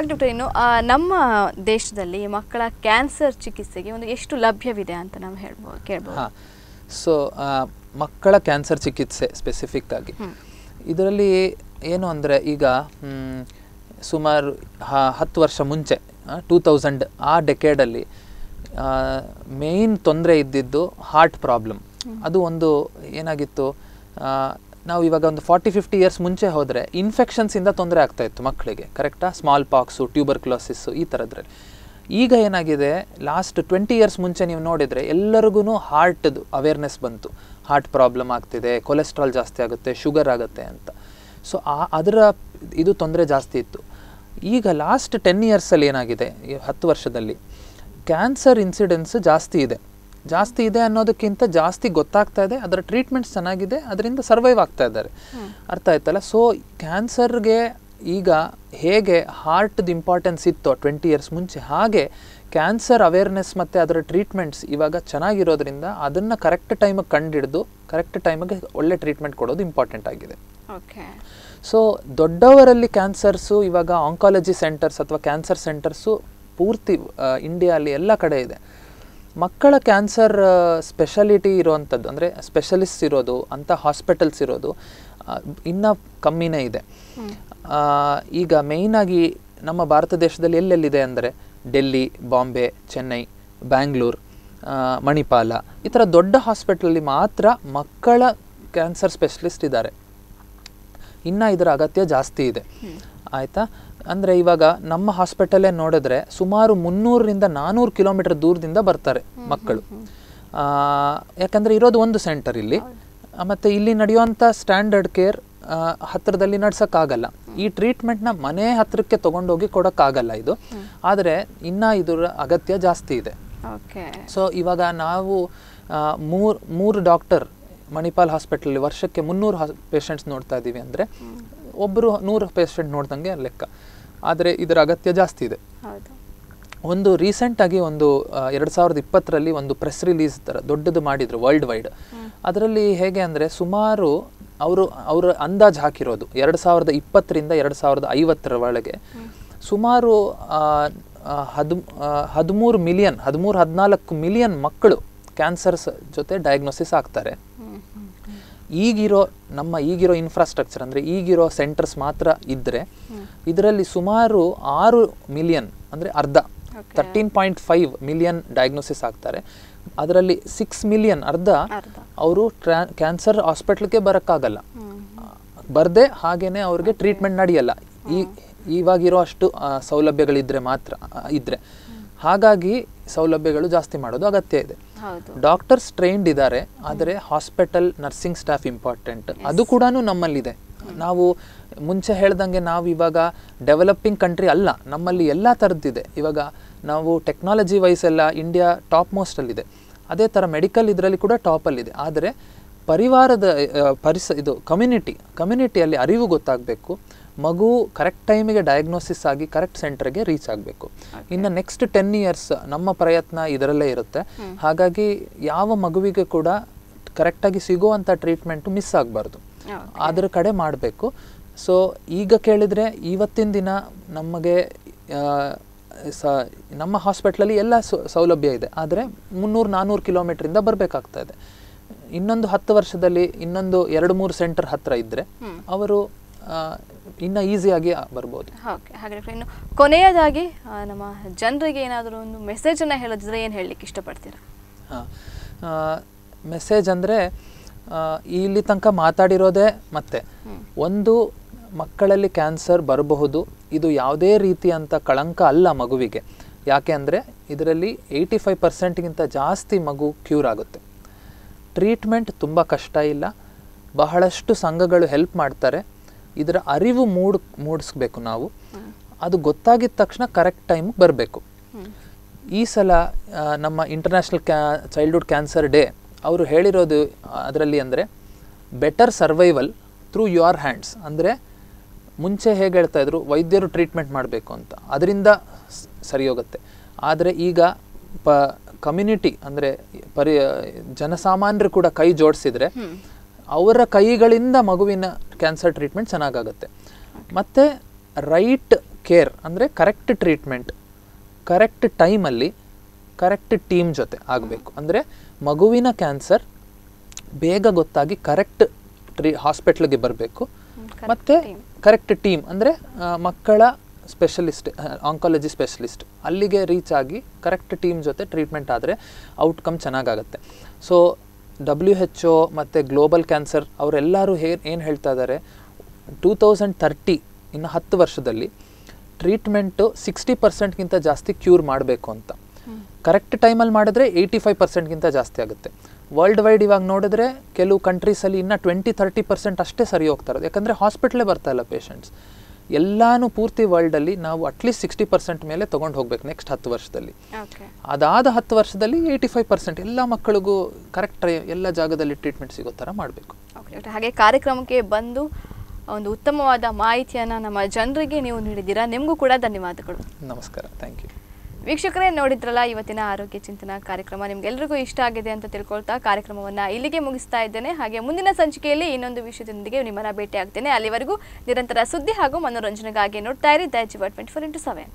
ಡಾಕ್ಟರ್ ಇನ್ನು ನಮ್ಮ ದೇಶದಲ್ಲಿ ಮಕ್ಕಳ ಕ್ಯಾನ್ಸರ್ ಚಿಕಿತ್ಸೆಗೆ ಒಂದು ಎಷ್ಟು ಲಭ್ಯವಿದೆ ಅಂತ ನಾವು ಹೇಳ್ಬೋದು ಕೇಳ್ಬೋದು ಸೊ ಮಕ್ಕಳ ಕ್ಯಾನ್ಸರ್ ಚಿಕಿತ್ಸೆ ಸ್ಪೆಸಿಫಿಕ್ ಆಗಿ ಇದರಲ್ಲಿ ಏನು ಅಂದರೆ ಈಗ ಸುಮಾರು ಹತ್ತು ವರ್ಷ ಮುಂಚೆ ಟೂ ತೌಸಂಡ್ ಆ ಡೆಕೇಡಲ್ಲಿ ಮೇಯ್ನ್ ತೊಂದರೆ ಇದ್ದಿದ್ದು ಹಾರ್ಟ್ ಪ್ರಾಬ್ಲಮ್ ಅದು ಒಂದು ಏನಾಗಿತ್ತು ನಾವು ಇವಾಗ ಒಂದು ಫಾರ್ಟಿ ಫಿಫ್ಟಿ ಇಯರ್ಸ್ ಮುಂಚೆ ಹೋದರೆ ಇನ್ಫೆಕ್ಷನ್ಸಿಂದ ತೊಂದರೆ ಇತ್ತು ಮಕ್ಕಳಿಗೆ ಕರೆಕ್ಟಾ ಸ್ಮಾಲ್ ಪಾಕ್ಸು ಟ್ಯೂಬರ್ ಕ್ಲಾಸಿಸ್ಸು ಈ ಥರದ್ರಲ್ಲಿ ಈಗ ಏನಾಗಿದೆ ಲಾಸ್ಟ್ ಟ್ವೆಂಟಿ ಇಯರ್ಸ್ ಮುಂಚೆ ನೀವು ನೋಡಿದರೆ ಎಲ್ಲರಿಗೂ ಹಾರ್ಟ್ದು ಅವೇರ್ನೆಸ್ ಬಂತು ಹಾರ್ಟ್ ಪ್ರಾಬ್ಲಮ್ ಆಗ್ತಿದೆ ಕೊಲೆಸ್ಟ್ರಾಲ್ ಜಾಸ್ತಿ ಆಗುತ್ತೆ ಶುಗರ್ ಆಗುತ್ತೆ ಅಂತ ಸೊ ಆ ಅದರ ಇದು ತೊಂದರೆ ಜಾಸ್ತಿ ಇತ್ತು ಈಗ ಲಾಸ್ಟ್ ಟೆನ್ ಇಯರ್ಸಲ್ಲಿ ಏನಾಗಿದೆ ಈ ಹತ್ತು ವರ್ಷದಲ್ಲಿ ಕ್ಯಾನ್ಸರ್ ಇನ್ಸಿಡೆನ್ಸ್ ಜಾಸ್ತಿ ಇದೆ ಜಾಸ್ತಿ ಇದೆ ಅನ್ನೋದಕ್ಕಿಂತ ಜಾಸ್ತಿ ಗೊತ್ತಾಗ್ತಾ ಇದೆ ಅದರ ಟ್ರೀಟ್ಮೆಂಟ್ಸ್ ಚೆನ್ನಾಗಿದೆ ಅದರಿಂದ ಸರ್ವೈವ್ ಆಗ್ತಾ ಇದ್ದಾರೆ ಅರ್ಥ ಆಯ್ತಲ್ಲ ಸೊ ಕ್ಯಾನ್ಸರ್ಗೆ ಈಗ ಹೇಗೆ ಹಾರ್ಟ್ದು ಇಂಪಾರ್ಟೆನ್ಸ್ ಇತ್ತು ಟ್ವೆಂಟಿ ಇಯರ್ಸ್ ಮುಂಚೆ ಹಾಗೆ ಕ್ಯಾನ್ಸರ್ ಅವೇರ್ನೆಸ್ ಮತ್ತು ಅದರ ಟ್ರೀಟ್ಮೆಂಟ್ಸ್ ಇವಾಗ ಚೆನ್ನಾಗಿರೋದ್ರಿಂದ ಅದನ್ನು ಕರೆಕ್ಟ್ ಟೈಮಿಗೆ ಕಂಡು ಹಿಡಿದು ಕರೆಕ್ಟ್ ಟೈಮಿಗೆ ಒಳ್ಳೆ ಟ್ರೀಟ್ಮೆಂಟ್ ಕೊಡೋದು ಇಂಪಾರ್ಟೆಂಟ್ ಆಗಿದೆ ಓಕೆ ಸೊ ದೊಡ್ಡವರಲ್ಲಿ ಕ್ಯಾನ್ಸರ್ಸು ಇವಾಗ ಆಂಕಾಲಜಿ ಸೆಂಟರ್ಸ್ ಅಥವಾ ಕ್ಯಾನ್ಸರ್ ಸೆಂಟರ್ಸು ಪೂರ್ತಿ ಇಂಡಿಯಲ್ಲಿ ಎಲ್ಲ ಕಡೆ ಇದೆ ಮಕ್ಕಳ ಕ್ಯಾನ್ಸರ್ ಸ್ಪೆಷಾಲಿಟಿ ಇರೋವಂಥದ್ದು ಅಂದರೆ ಸ್ಪೆಷಲಿಸ್ಟ್ ಇರೋದು ಅಂಥ ಹಾಸ್ಪಿಟಲ್ಸ್ ಇರೋದು ಇನ್ನೂ ಕಮ್ಮಿನೇ ಇದೆ ಈಗ ಮೇಯ್ನಾಗಿ ನಮ್ಮ ಭಾರತ ದೇಶದಲ್ಲಿ ಎಲ್ಲೆಲ್ಲಿದೆ ಅಂದರೆ ಡೆಲ್ಲಿ ಬಾಂಬೆ ಚೆನ್ನೈ ಬ್ಯಾಂಗ್ಳೂರ್ ಮಣಿಪಾಲ ಈ ಥರ ದೊಡ್ಡ ಹಾಸ್ಪಿಟ್ಲಲ್ಲಿ ಮಾತ್ರ ಮಕ್ಕಳ ಕ್ಯಾನ್ಸರ್ ಸ್ಪೆಷಲಿಸ್ಟ್ ಇದ್ದಾರೆ ಇನ್ನೂ ಇದರ ಅಗತ್ಯ ಜಾಸ್ತಿ ಇದೆ ಆಯಿತಾ ಅಂದರೆ ಇವಾಗ ನಮ್ಮ ಹಾಸ್ಪಿಟಲೇ ನೋಡಿದ್ರೆ ಸುಮಾರು ಮುನ್ನೂರರಿಂದ ನಾನ್ನೂರು ಕಿಲೋಮೀಟರ್ ದೂರದಿಂದ ಬರ್ತಾರೆ ಮಕ್ಕಳು ಯಾಕಂದರೆ ಇರೋದು ಒಂದು ಸೆಂಟರ್ ಇಲ್ಲಿ ಮತ್ತು ಇಲ್ಲಿ ನಡೆಯುವಂಥ ಸ್ಟ್ಯಾಂಡರ್ಡ್ ಕೇರ್ ಹತ್ತಿರದಲ್ಲಿ ಆಗಲ್ಲ ಈ ಟ್ರೀಟ್ಮೆಂಟ್ನ ಮನೆ ಹತ್ತಿರಕ್ಕೆ ತೊಗೊಂಡೋಗಿ ಆಗಲ್ಲ ಇದು ಆದರೆ ಇನ್ನೂ ಇದರ ಅಗತ್ಯ ಜಾಸ್ತಿ ಇದೆ ಸೊ ಇವಾಗ ನಾವು ಮೂರು ಮೂರು ಡಾಕ್ಟರ್ ಮಣಿಪಾಲ್ ಹಾಸ್ಪಿಟಲ್ ವರ್ಷಕ್ಕೆ ಮುನ್ನೂರು ಪೇಷಂಟ್ಸ್ ನೋಡ್ತಾ ಇದ್ದೀವಿ ಅಂದರೆ ಒಬ್ಬರು ನೂರು ಪೇಷಂಟ್ ನೋಡ್ದಂಗೆ ಲೆಕ್ಕ ಆದರೆ ಇದರ ಅಗತ್ಯ ಜಾಸ್ತಿ ಇದೆ ಒಂದು ರೀಸೆಂಟಾಗಿ ಒಂದು ಎರಡು ಸಾವಿರದ ಇಪ್ಪತ್ತರಲ್ಲಿ ಒಂದು ಪ್ರೆಸ್ ರಿಲೀಸ್ ಥರ ದೊಡ್ಡದು ಮಾಡಿದರು ವರ್ಲ್ಡ್ ವೈಡ್ ಅದರಲ್ಲಿ ಹೇಗೆ ಅಂದರೆ ಸುಮಾರು ಅವರು ಅವರ ಅಂದಾಜು ಹಾಕಿರೋದು ಎರಡು ಸಾವಿರದ ಇಪ್ಪತ್ತರಿಂದ ಎರಡು ಸಾವಿರದ ಐವತ್ತರ ಒಳಗೆ ಸುಮಾರು ಹದ್ ಹದಿಮೂರು ಮಿಲಿಯನ್ ಹದಿಮೂರು ಹದಿನಾಲ್ಕು ಮಿಲಿಯನ್ ಮಕ್ಕಳು ಕ್ಯಾನ್ಸರ್ಸ್ ಜೊತೆ ಡಯಾಗ್ನೋಸಿಸ್ ಆಗ್ತಾರೆ ಈಗಿರೋ ನಮ್ಮ ಈಗಿರೋ ಇನ್ಫ್ರಾಸ್ಟ್ರಕ್ಚರ್ ಅಂದರೆ ಈಗಿರೋ ಸೆಂಟರ್ಸ್ ಮಾತ್ರ ಇದ್ದರೆ ಇದರಲ್ಲಿ ಸುಮಾರು ಆರು ಮಿಲಿಯನ್ ಅಂದರೆ ಅರ್ಧ thirteen point five million diagnosis ಆಗ್ತಾರೆ ಅದರಲ್ಲಿ ಸಿಕ್ಸ್ ಮಿಲಿಯನ್ ಅರ್ಧ ಅವರು ಟ್ರಾ ಕ್ಯಾನ್ಸರ್ ಹಾಸ್ಪಿಟ್ಲಿಗೆ ಬರೋಕ್ಕಾಗಲ್ಲ ಬರದೆ ಹಾಗೇನೆ ಅವ್ರಿಗೆ ಟ್ರೀಟ್ಮೆಂಟ್ ನಡೆಯಲ್ಲ ಈ ಇವಾಗಿರೋ ಅಷ್ಟು ಸೌಲಭ್ಯಗಳಿದ್ದರೆ ಮಾತ್ರ ಇದ್ದರೆ ಹಾಗಾಗಿ ಸೌಲಭ್ಯಗಳು ಜಾಸ್ತಿ ಮಾಡೋದು ಅಗತ್ಯ ಇದೆ ಡಾಕ್ಟರ್ಸ್ ಟ್ರೈನ್ಡ್ ಇದ್ದಾರೆ ಆದರೆ ಹಾಸ್ಪಿಟಲ್ ನರ್ಸಿಂಗ್ ಸ್ಟಾಫ್ ಇಂಪಾರ್ಟೆಂಟ್ ಅದು ಕೂಡ ನಮ್ಮಲ್ಲಿದೆ ನಾವು ಮುಂಚೆ ಹೇಳ್ದಂಗೆ ನಾವು ಇವಾಗ ಡೆವಲಪಿಂಗ್ ಕಂಟ್ರಿ ಅಲ್ಲ ನಮ್ಮಲ್ಲಿ ಎಲ್ಲ ಥರದ್ದಿದೆ ಇವಾಗ ನಾವು ಟೆಕ್ನಾಲಜಿ ವೈಸ್ ಎಲ್ಲ ಇಂಡಿಯಾ ಟಾಪ್ ಮೋಸ್ಟಲ್ಲಿದೆ ಅದೇ ಥರ ಮೆಡಿಕಲ್ ಇದರಲ್ಲಿ ಕೂಡ ಟಾಪಲ್ಲಿದೆ ಆದರೆ ಪರಿವಾರದ ಪರಿಸ ಇದು ಕಮ್ಯುನಿಟಿ ಕಮ್ಯುನಿಟಿಯಲ್ಲಿ ಅರಿವು ಗೊತ್ತಾಗಬೇಕು ಮಗು ಕರೆಕ್ಟ್ ಟೈಮಿಗೆ ಡಯಾಗ್ನೋಸಿಸ್ ಆಗಿ ಕರೆಕ್ಟ್ ಸೆಂಟರ್ಗೆ ರೀಚ್ ಆಗಬೇಕು ಇನ್ನು ನೆಕ್ಸ್ಟ್ ಟೆನ್ ಇಯರ್ಸ್ ನಮ್ಮ ಪ್ರಯತ್ನ ಇದರಲ್ಲೇ ಇರುತ್ತೆ ಹಾಗಾಗಿ ಯಾವ ಮಗುವಿಗೆ ಕೂಡ ಕರೆಕ್ಟಾಗಿ ಸಿಗುವಂಥ ಟ್ರೀಟ್ಮೆಂಟು ಮಿಸ್ ಆಗಬಾರ್ದು ಅದರ ಕಡೆ ಮಾಡಬೇಕು ಸೊ ಈಗ ಕೇಳಿದರೆ ಇವತ್ತಿನ ದಿನ ನಮಗೆ ಸ ನಮ್ಮ ಹಾಸ್ಪಿಟ್ಲಲ್ಲಿ ಎಲ್ಲ ಸೌಲಭ್ಯ ಇದೆ ಆದರೆ ಮುನ್ನೂರು ನಾನ್ನೂರು ಕಿಲೋಮೀಟ್ರಿಂದ ಬರಬೇಕಾಗ್ತಾ ಇದೆ ಇನ್ನೊಂದು ಹತ್ತು ವರ್ಷದಲ್ಲಿ ಇನ್ನೊಂದು ಎರಡು ಮೂರು ಸೆಂಟರ್ ಹತ್ತಿರ ಇದ್ದರೆ ಅವರು ಇನ್ನು ಈಸಿಯಾಗಿ ಬರ್ಬೋದು ಹಾಗೆ ಇನ್ನು ಕೊನೆಯದಾಗಿ ನಮ್ಮ ಜನರಿಗೆ ಏನಾದರೂ ಒಂದು ಮೆಸೇಜನ್ನು ಹೇಳೋದಿದ್ರೆ ಏನು ಹೇಳಲಿಕ್ಕೆ ಇಷ್ಟಪಡ್ತೀರಾ ಹಾಂ ಮೆಸೇಜ್ ಅಂದರೆ ಇಲ್ಲಿ ತನಕ ಮಾತಾಡಿರೋದೇ ಮತ್ತೆ ಒಂದು ಮಕ್ಕಳಲ್ಲಿ ಕ್ಯಾನ್ಸರ್ ಬರಬಹುದು ಇದು ಯಾವುದೇ ರೀತಿಯಂಥ ಕಳಂಕ ಅಲ್ಲ ಮಗುವಿಗೆ ಯಾಕೆ ಅಂದರೆ ಇದರಲ್ಲಿ ಏಯ್ಟಿ ಫೈವ್ ಪರ್ಸೆಂಟ್ಗಿಂತ ಜಾಸ್ತಿ ಮಗು ಕ್ಯೂರ್ ಆಗುತ್ತೆ ಟ್ರೀಟ್ಮೆಂಟ್ ತುಂಬ ಕಷ್ಟ ಇಲ್ಲ ಬಹಳಷ್ಟು ಸಂಘಗಳು ಹೆಲ್ಪ್ ಮಾಡ್ತಾರೆ ಇದರ ಅರಿವು ಮೂಡ್ ಮೂಡಿಸ್ಬೇಕು ನಾವು ಅದು ಗೊತ್ತಾಗಿದ್ದ ತಕ್ಷಣ ಕರೆಕ್ಟ್ ಟೈಮ್ ಬರಬೇಕು ಈ ಸಲ ನಮ್ಮ ಇಂಟರ್ನ್ಯಾಷನಲ್ ಕ್ಯಾ ಚೈಲ್ಡ್ಹುಡ್ ಕ್ಯಾನ್ಸರ್ ಡೇ ಅವರು ಹೇಳಿರೋದು ಅದರಲ್ಲಿ ಅಂದರೆ better survival through your hands ಅಂದರೆ ಮುಂಚೆ ಹೇಗೆ ಹೇಳ್ತಾ ಇದ್ರು ವೈದ್ಯರು ಟ್ರೀಟ್ಮೆಂಟ್ ಮಾಡಬೇಕು ಅಂತ ಅದರಿಂದ ಸರಿ ಹೋಗುತ್ತೆ ಆದರೆ ಈಗ ಪ ಕಮ್ಯುನಿಟಿ ಅಂದರೆ ಪರಿ ಜನಸಾಮಾನ್ಯರು ಕೂಡ ಕೈ ಜೋಡಿಸಿದರೆ ಅವರ ಕೈಗಳಿಂದ ಮಗುವಿನ ಕ್ಯಾನ್ಸರ್ ಟ್ರೀಟ್ಮೆಂಟ್ ಚೆನ್ನಾಗಾಗುತ್ತೆ ಮತ್ತು ರೈಟ್ ಕೇರ್ ಅಂದರೆ ಕರೆಕ್ಟ್ ಟ್ರೀಟ್ಮೆಂಟ್ ಕರೆಕ್ಟ್ ಟೈಮಲ್ಲಿ ಕರೆಕ್ಟ್ ಟೀಮ್ ಜೊತೆ ಆಗಬೇಕು ಅಂದರೆ ಮಗುವಿನ ಕ್ಯಾನ್ಸರ್ ಬೇಗ ಗೊತ್ತಾಗಿ ಕರೆಕ್ಟ್ ಟ್ರೀ ಹಾಸ್ಪಿಟ್ಲಿಗೆ ಬರಬೇಕು ಮತ್ತು ಕರೆಕ್ಟ್ ಟೀಮ್ ಅಂದರೆ ಮಕ್ಕಳ ಸ್ಪೆಷಲಿಸ್ಟ್ ಆಂಕಾಲಜಿ ಸ್ಪೆಷಲಿಸ್ಟ್ ಅಲ್ಲಿಗೆ ರೀಚ್ ಆಗಿ ಕರೆಕ್ಟ್ ಟೀಮ್ ಜೊತೆ ಟ್ರೀಟ್ಮೆಂಟ್ ಆದರೆ ಔಟ್ಕಮ್ ಚೆನ್ನಾಗಾಗುತ್ತೆ ಸೊ ಡಬ್ಲ್ಯೂ ಎಚ್ ಒ ಮತ್ತು ಗ್ಲೋಬಲ್ ಕ್ಯಾನ್ಸರ್ ಅವರೆಲ್ಲರೂ ಹೇ ಏನು ಹೇಳ್ತಾ ಇದ್ದಾರೆ ಟೂ ತೌಸಂಡ್ ತರ್ಟಿ ಇನ್ನು ಹತ್ತು ವರ್ಷದಲ್ಲಿ ಟ್ರೀಟ್ಮೆಂಟು ಸಿಕ್ಸ್ಟಿ ಪರ್ಸೆಂಟ್ಗಿಂತ ಜಾಸ್ತಿ ಕ್ಯೂರ್ ಮಾಡಬೇಕು ಅಂತ ಕರೆಕ್ಟ್ ಟೈಮಲ್ಲಿ ಮಾಡಿದ್ರೆ ಏಯ್ಟಿ ಫೈವ್ ಪರ್ಸೆಂಟ್ಗಿಂತ ಜಾಸ್ತಿ ಆಗುತ್ತೆ ವರ್ಲ್ಡ್ ವೈಡ್ ಇವಾಗ ನೋಡಿದ್ರೆ ಕೆಲವು ಕಂಟ್ರೀಸಲ್ಲಿ ಇನ್ನೂ ಟ್ವೆಂಟಿ ತರ್ಟಿ ಪರ್ಸೆಂಟ್ ಅಷ್ಟೇ ಸರಿ ಹೋಗ್ತಾ ಇರೋದು ಯಾಕಂದರೆ ಹಾಸ್ಪಿಟ್ಲೇ ಬರ್ತಾ ಇಲ್ಲ ಪೇಷಂಟ್ಸ್ ಎಲ್ಲಾನು ಪೂರ್ತಿ ವರ್ಲ್ಡಲ್ಲಿ ನಾವು ಅಟ್ಲೀಸ್ಟ್ ಸಿಕ್ಸ್ಟಿ ಪರ್ಸೆಂಟ್ ಮೇಲೆ ತೊಗೊಂಡು ಹೋಗ್ಬೇಕು ನೆಕ್ಸ್ಟ್ ಹತ್ತು ವರ್ಷದಲ್ಲಿ ಅದಾದ ಹತ್ತು ವರ್ಷದಲ್ಲಿ ಏಯ್ಟಿ ಫೈವ್ ಪರ್ಸೆಂಟ್ ಎಲ್ಲ ಮಕ್ಕಳಿಗೂ ಕರೆಕ್ಟ್ ಎಲ್ಲ ಜಾಗದಲ್ಲಿ ಟ್ರೀಟ್ಮೆಂಟ್ ಸಿಗೋ ಥರ ಮಾಡಬೇಕು ಹಾಗೆ ಕಾರ್ಯಕ್ರಮಕ್ಕೆ ಬಂದು ಒಂದು ಉತ್ತಮವಾದ ಮಾಹಿತಿಯನ್ನು ನಮ್ಮ ಜನರಿಗೆ ನೀವು ನೀಡಿದ್ದೀರಾ ನಿಮಗೂ ಕೂಡ ಧನ್ಯವಾದಗಳು ನಮಸ್ಕಾರ ಥ್ಯಾಂಕ್ ಯು ವೀಕ್ಷಕರೇ ನೋಡಿದ್ರಲ್ಲ ಇವತ್ತಿನ ಆರೋಗ್ಯ ಚಿಂತನಾ ಕಾರ್ಯಕ್ರಮ ನಿಮ್ಗೆಲ್ರಿಗೂ ಇಷ್ಟ ಆಗಿದೆ ಅಂತ ತಿಳ್ಕೊಳ್ತಾ ಕಾರ್ಯಕ್ರಮವನ್ನು ಇಲ್ಲಿಗೆ ಮುಗಿಸ್ತಾ ಇದ್ದೇನೆ ಹಾಗೆ ಮುಂದಿನ ಸಂಚಿಕೆಯಲ್ಲಿ ಇನ್ನೊಂದು ವಿಷಯದೊಂದಿಗೆ ನಿಮ್ಮನ್ನು ಭೇಟಿ ಆಗ್ತೇನೆ ಅಲ್ಲಿವರೆಗೂ ನಿರಂತರ ಸುದ್ದಿ ಹಾಗೂ ಮನೋರಂಜನೆಗಾಗಿ ನೋಡ್ತಾ ಇರಿ ದಯಚಿ ಟ್ವೆಂಟಿ ಫೋರ್ ಇಂಟು ಸೆವೆನ್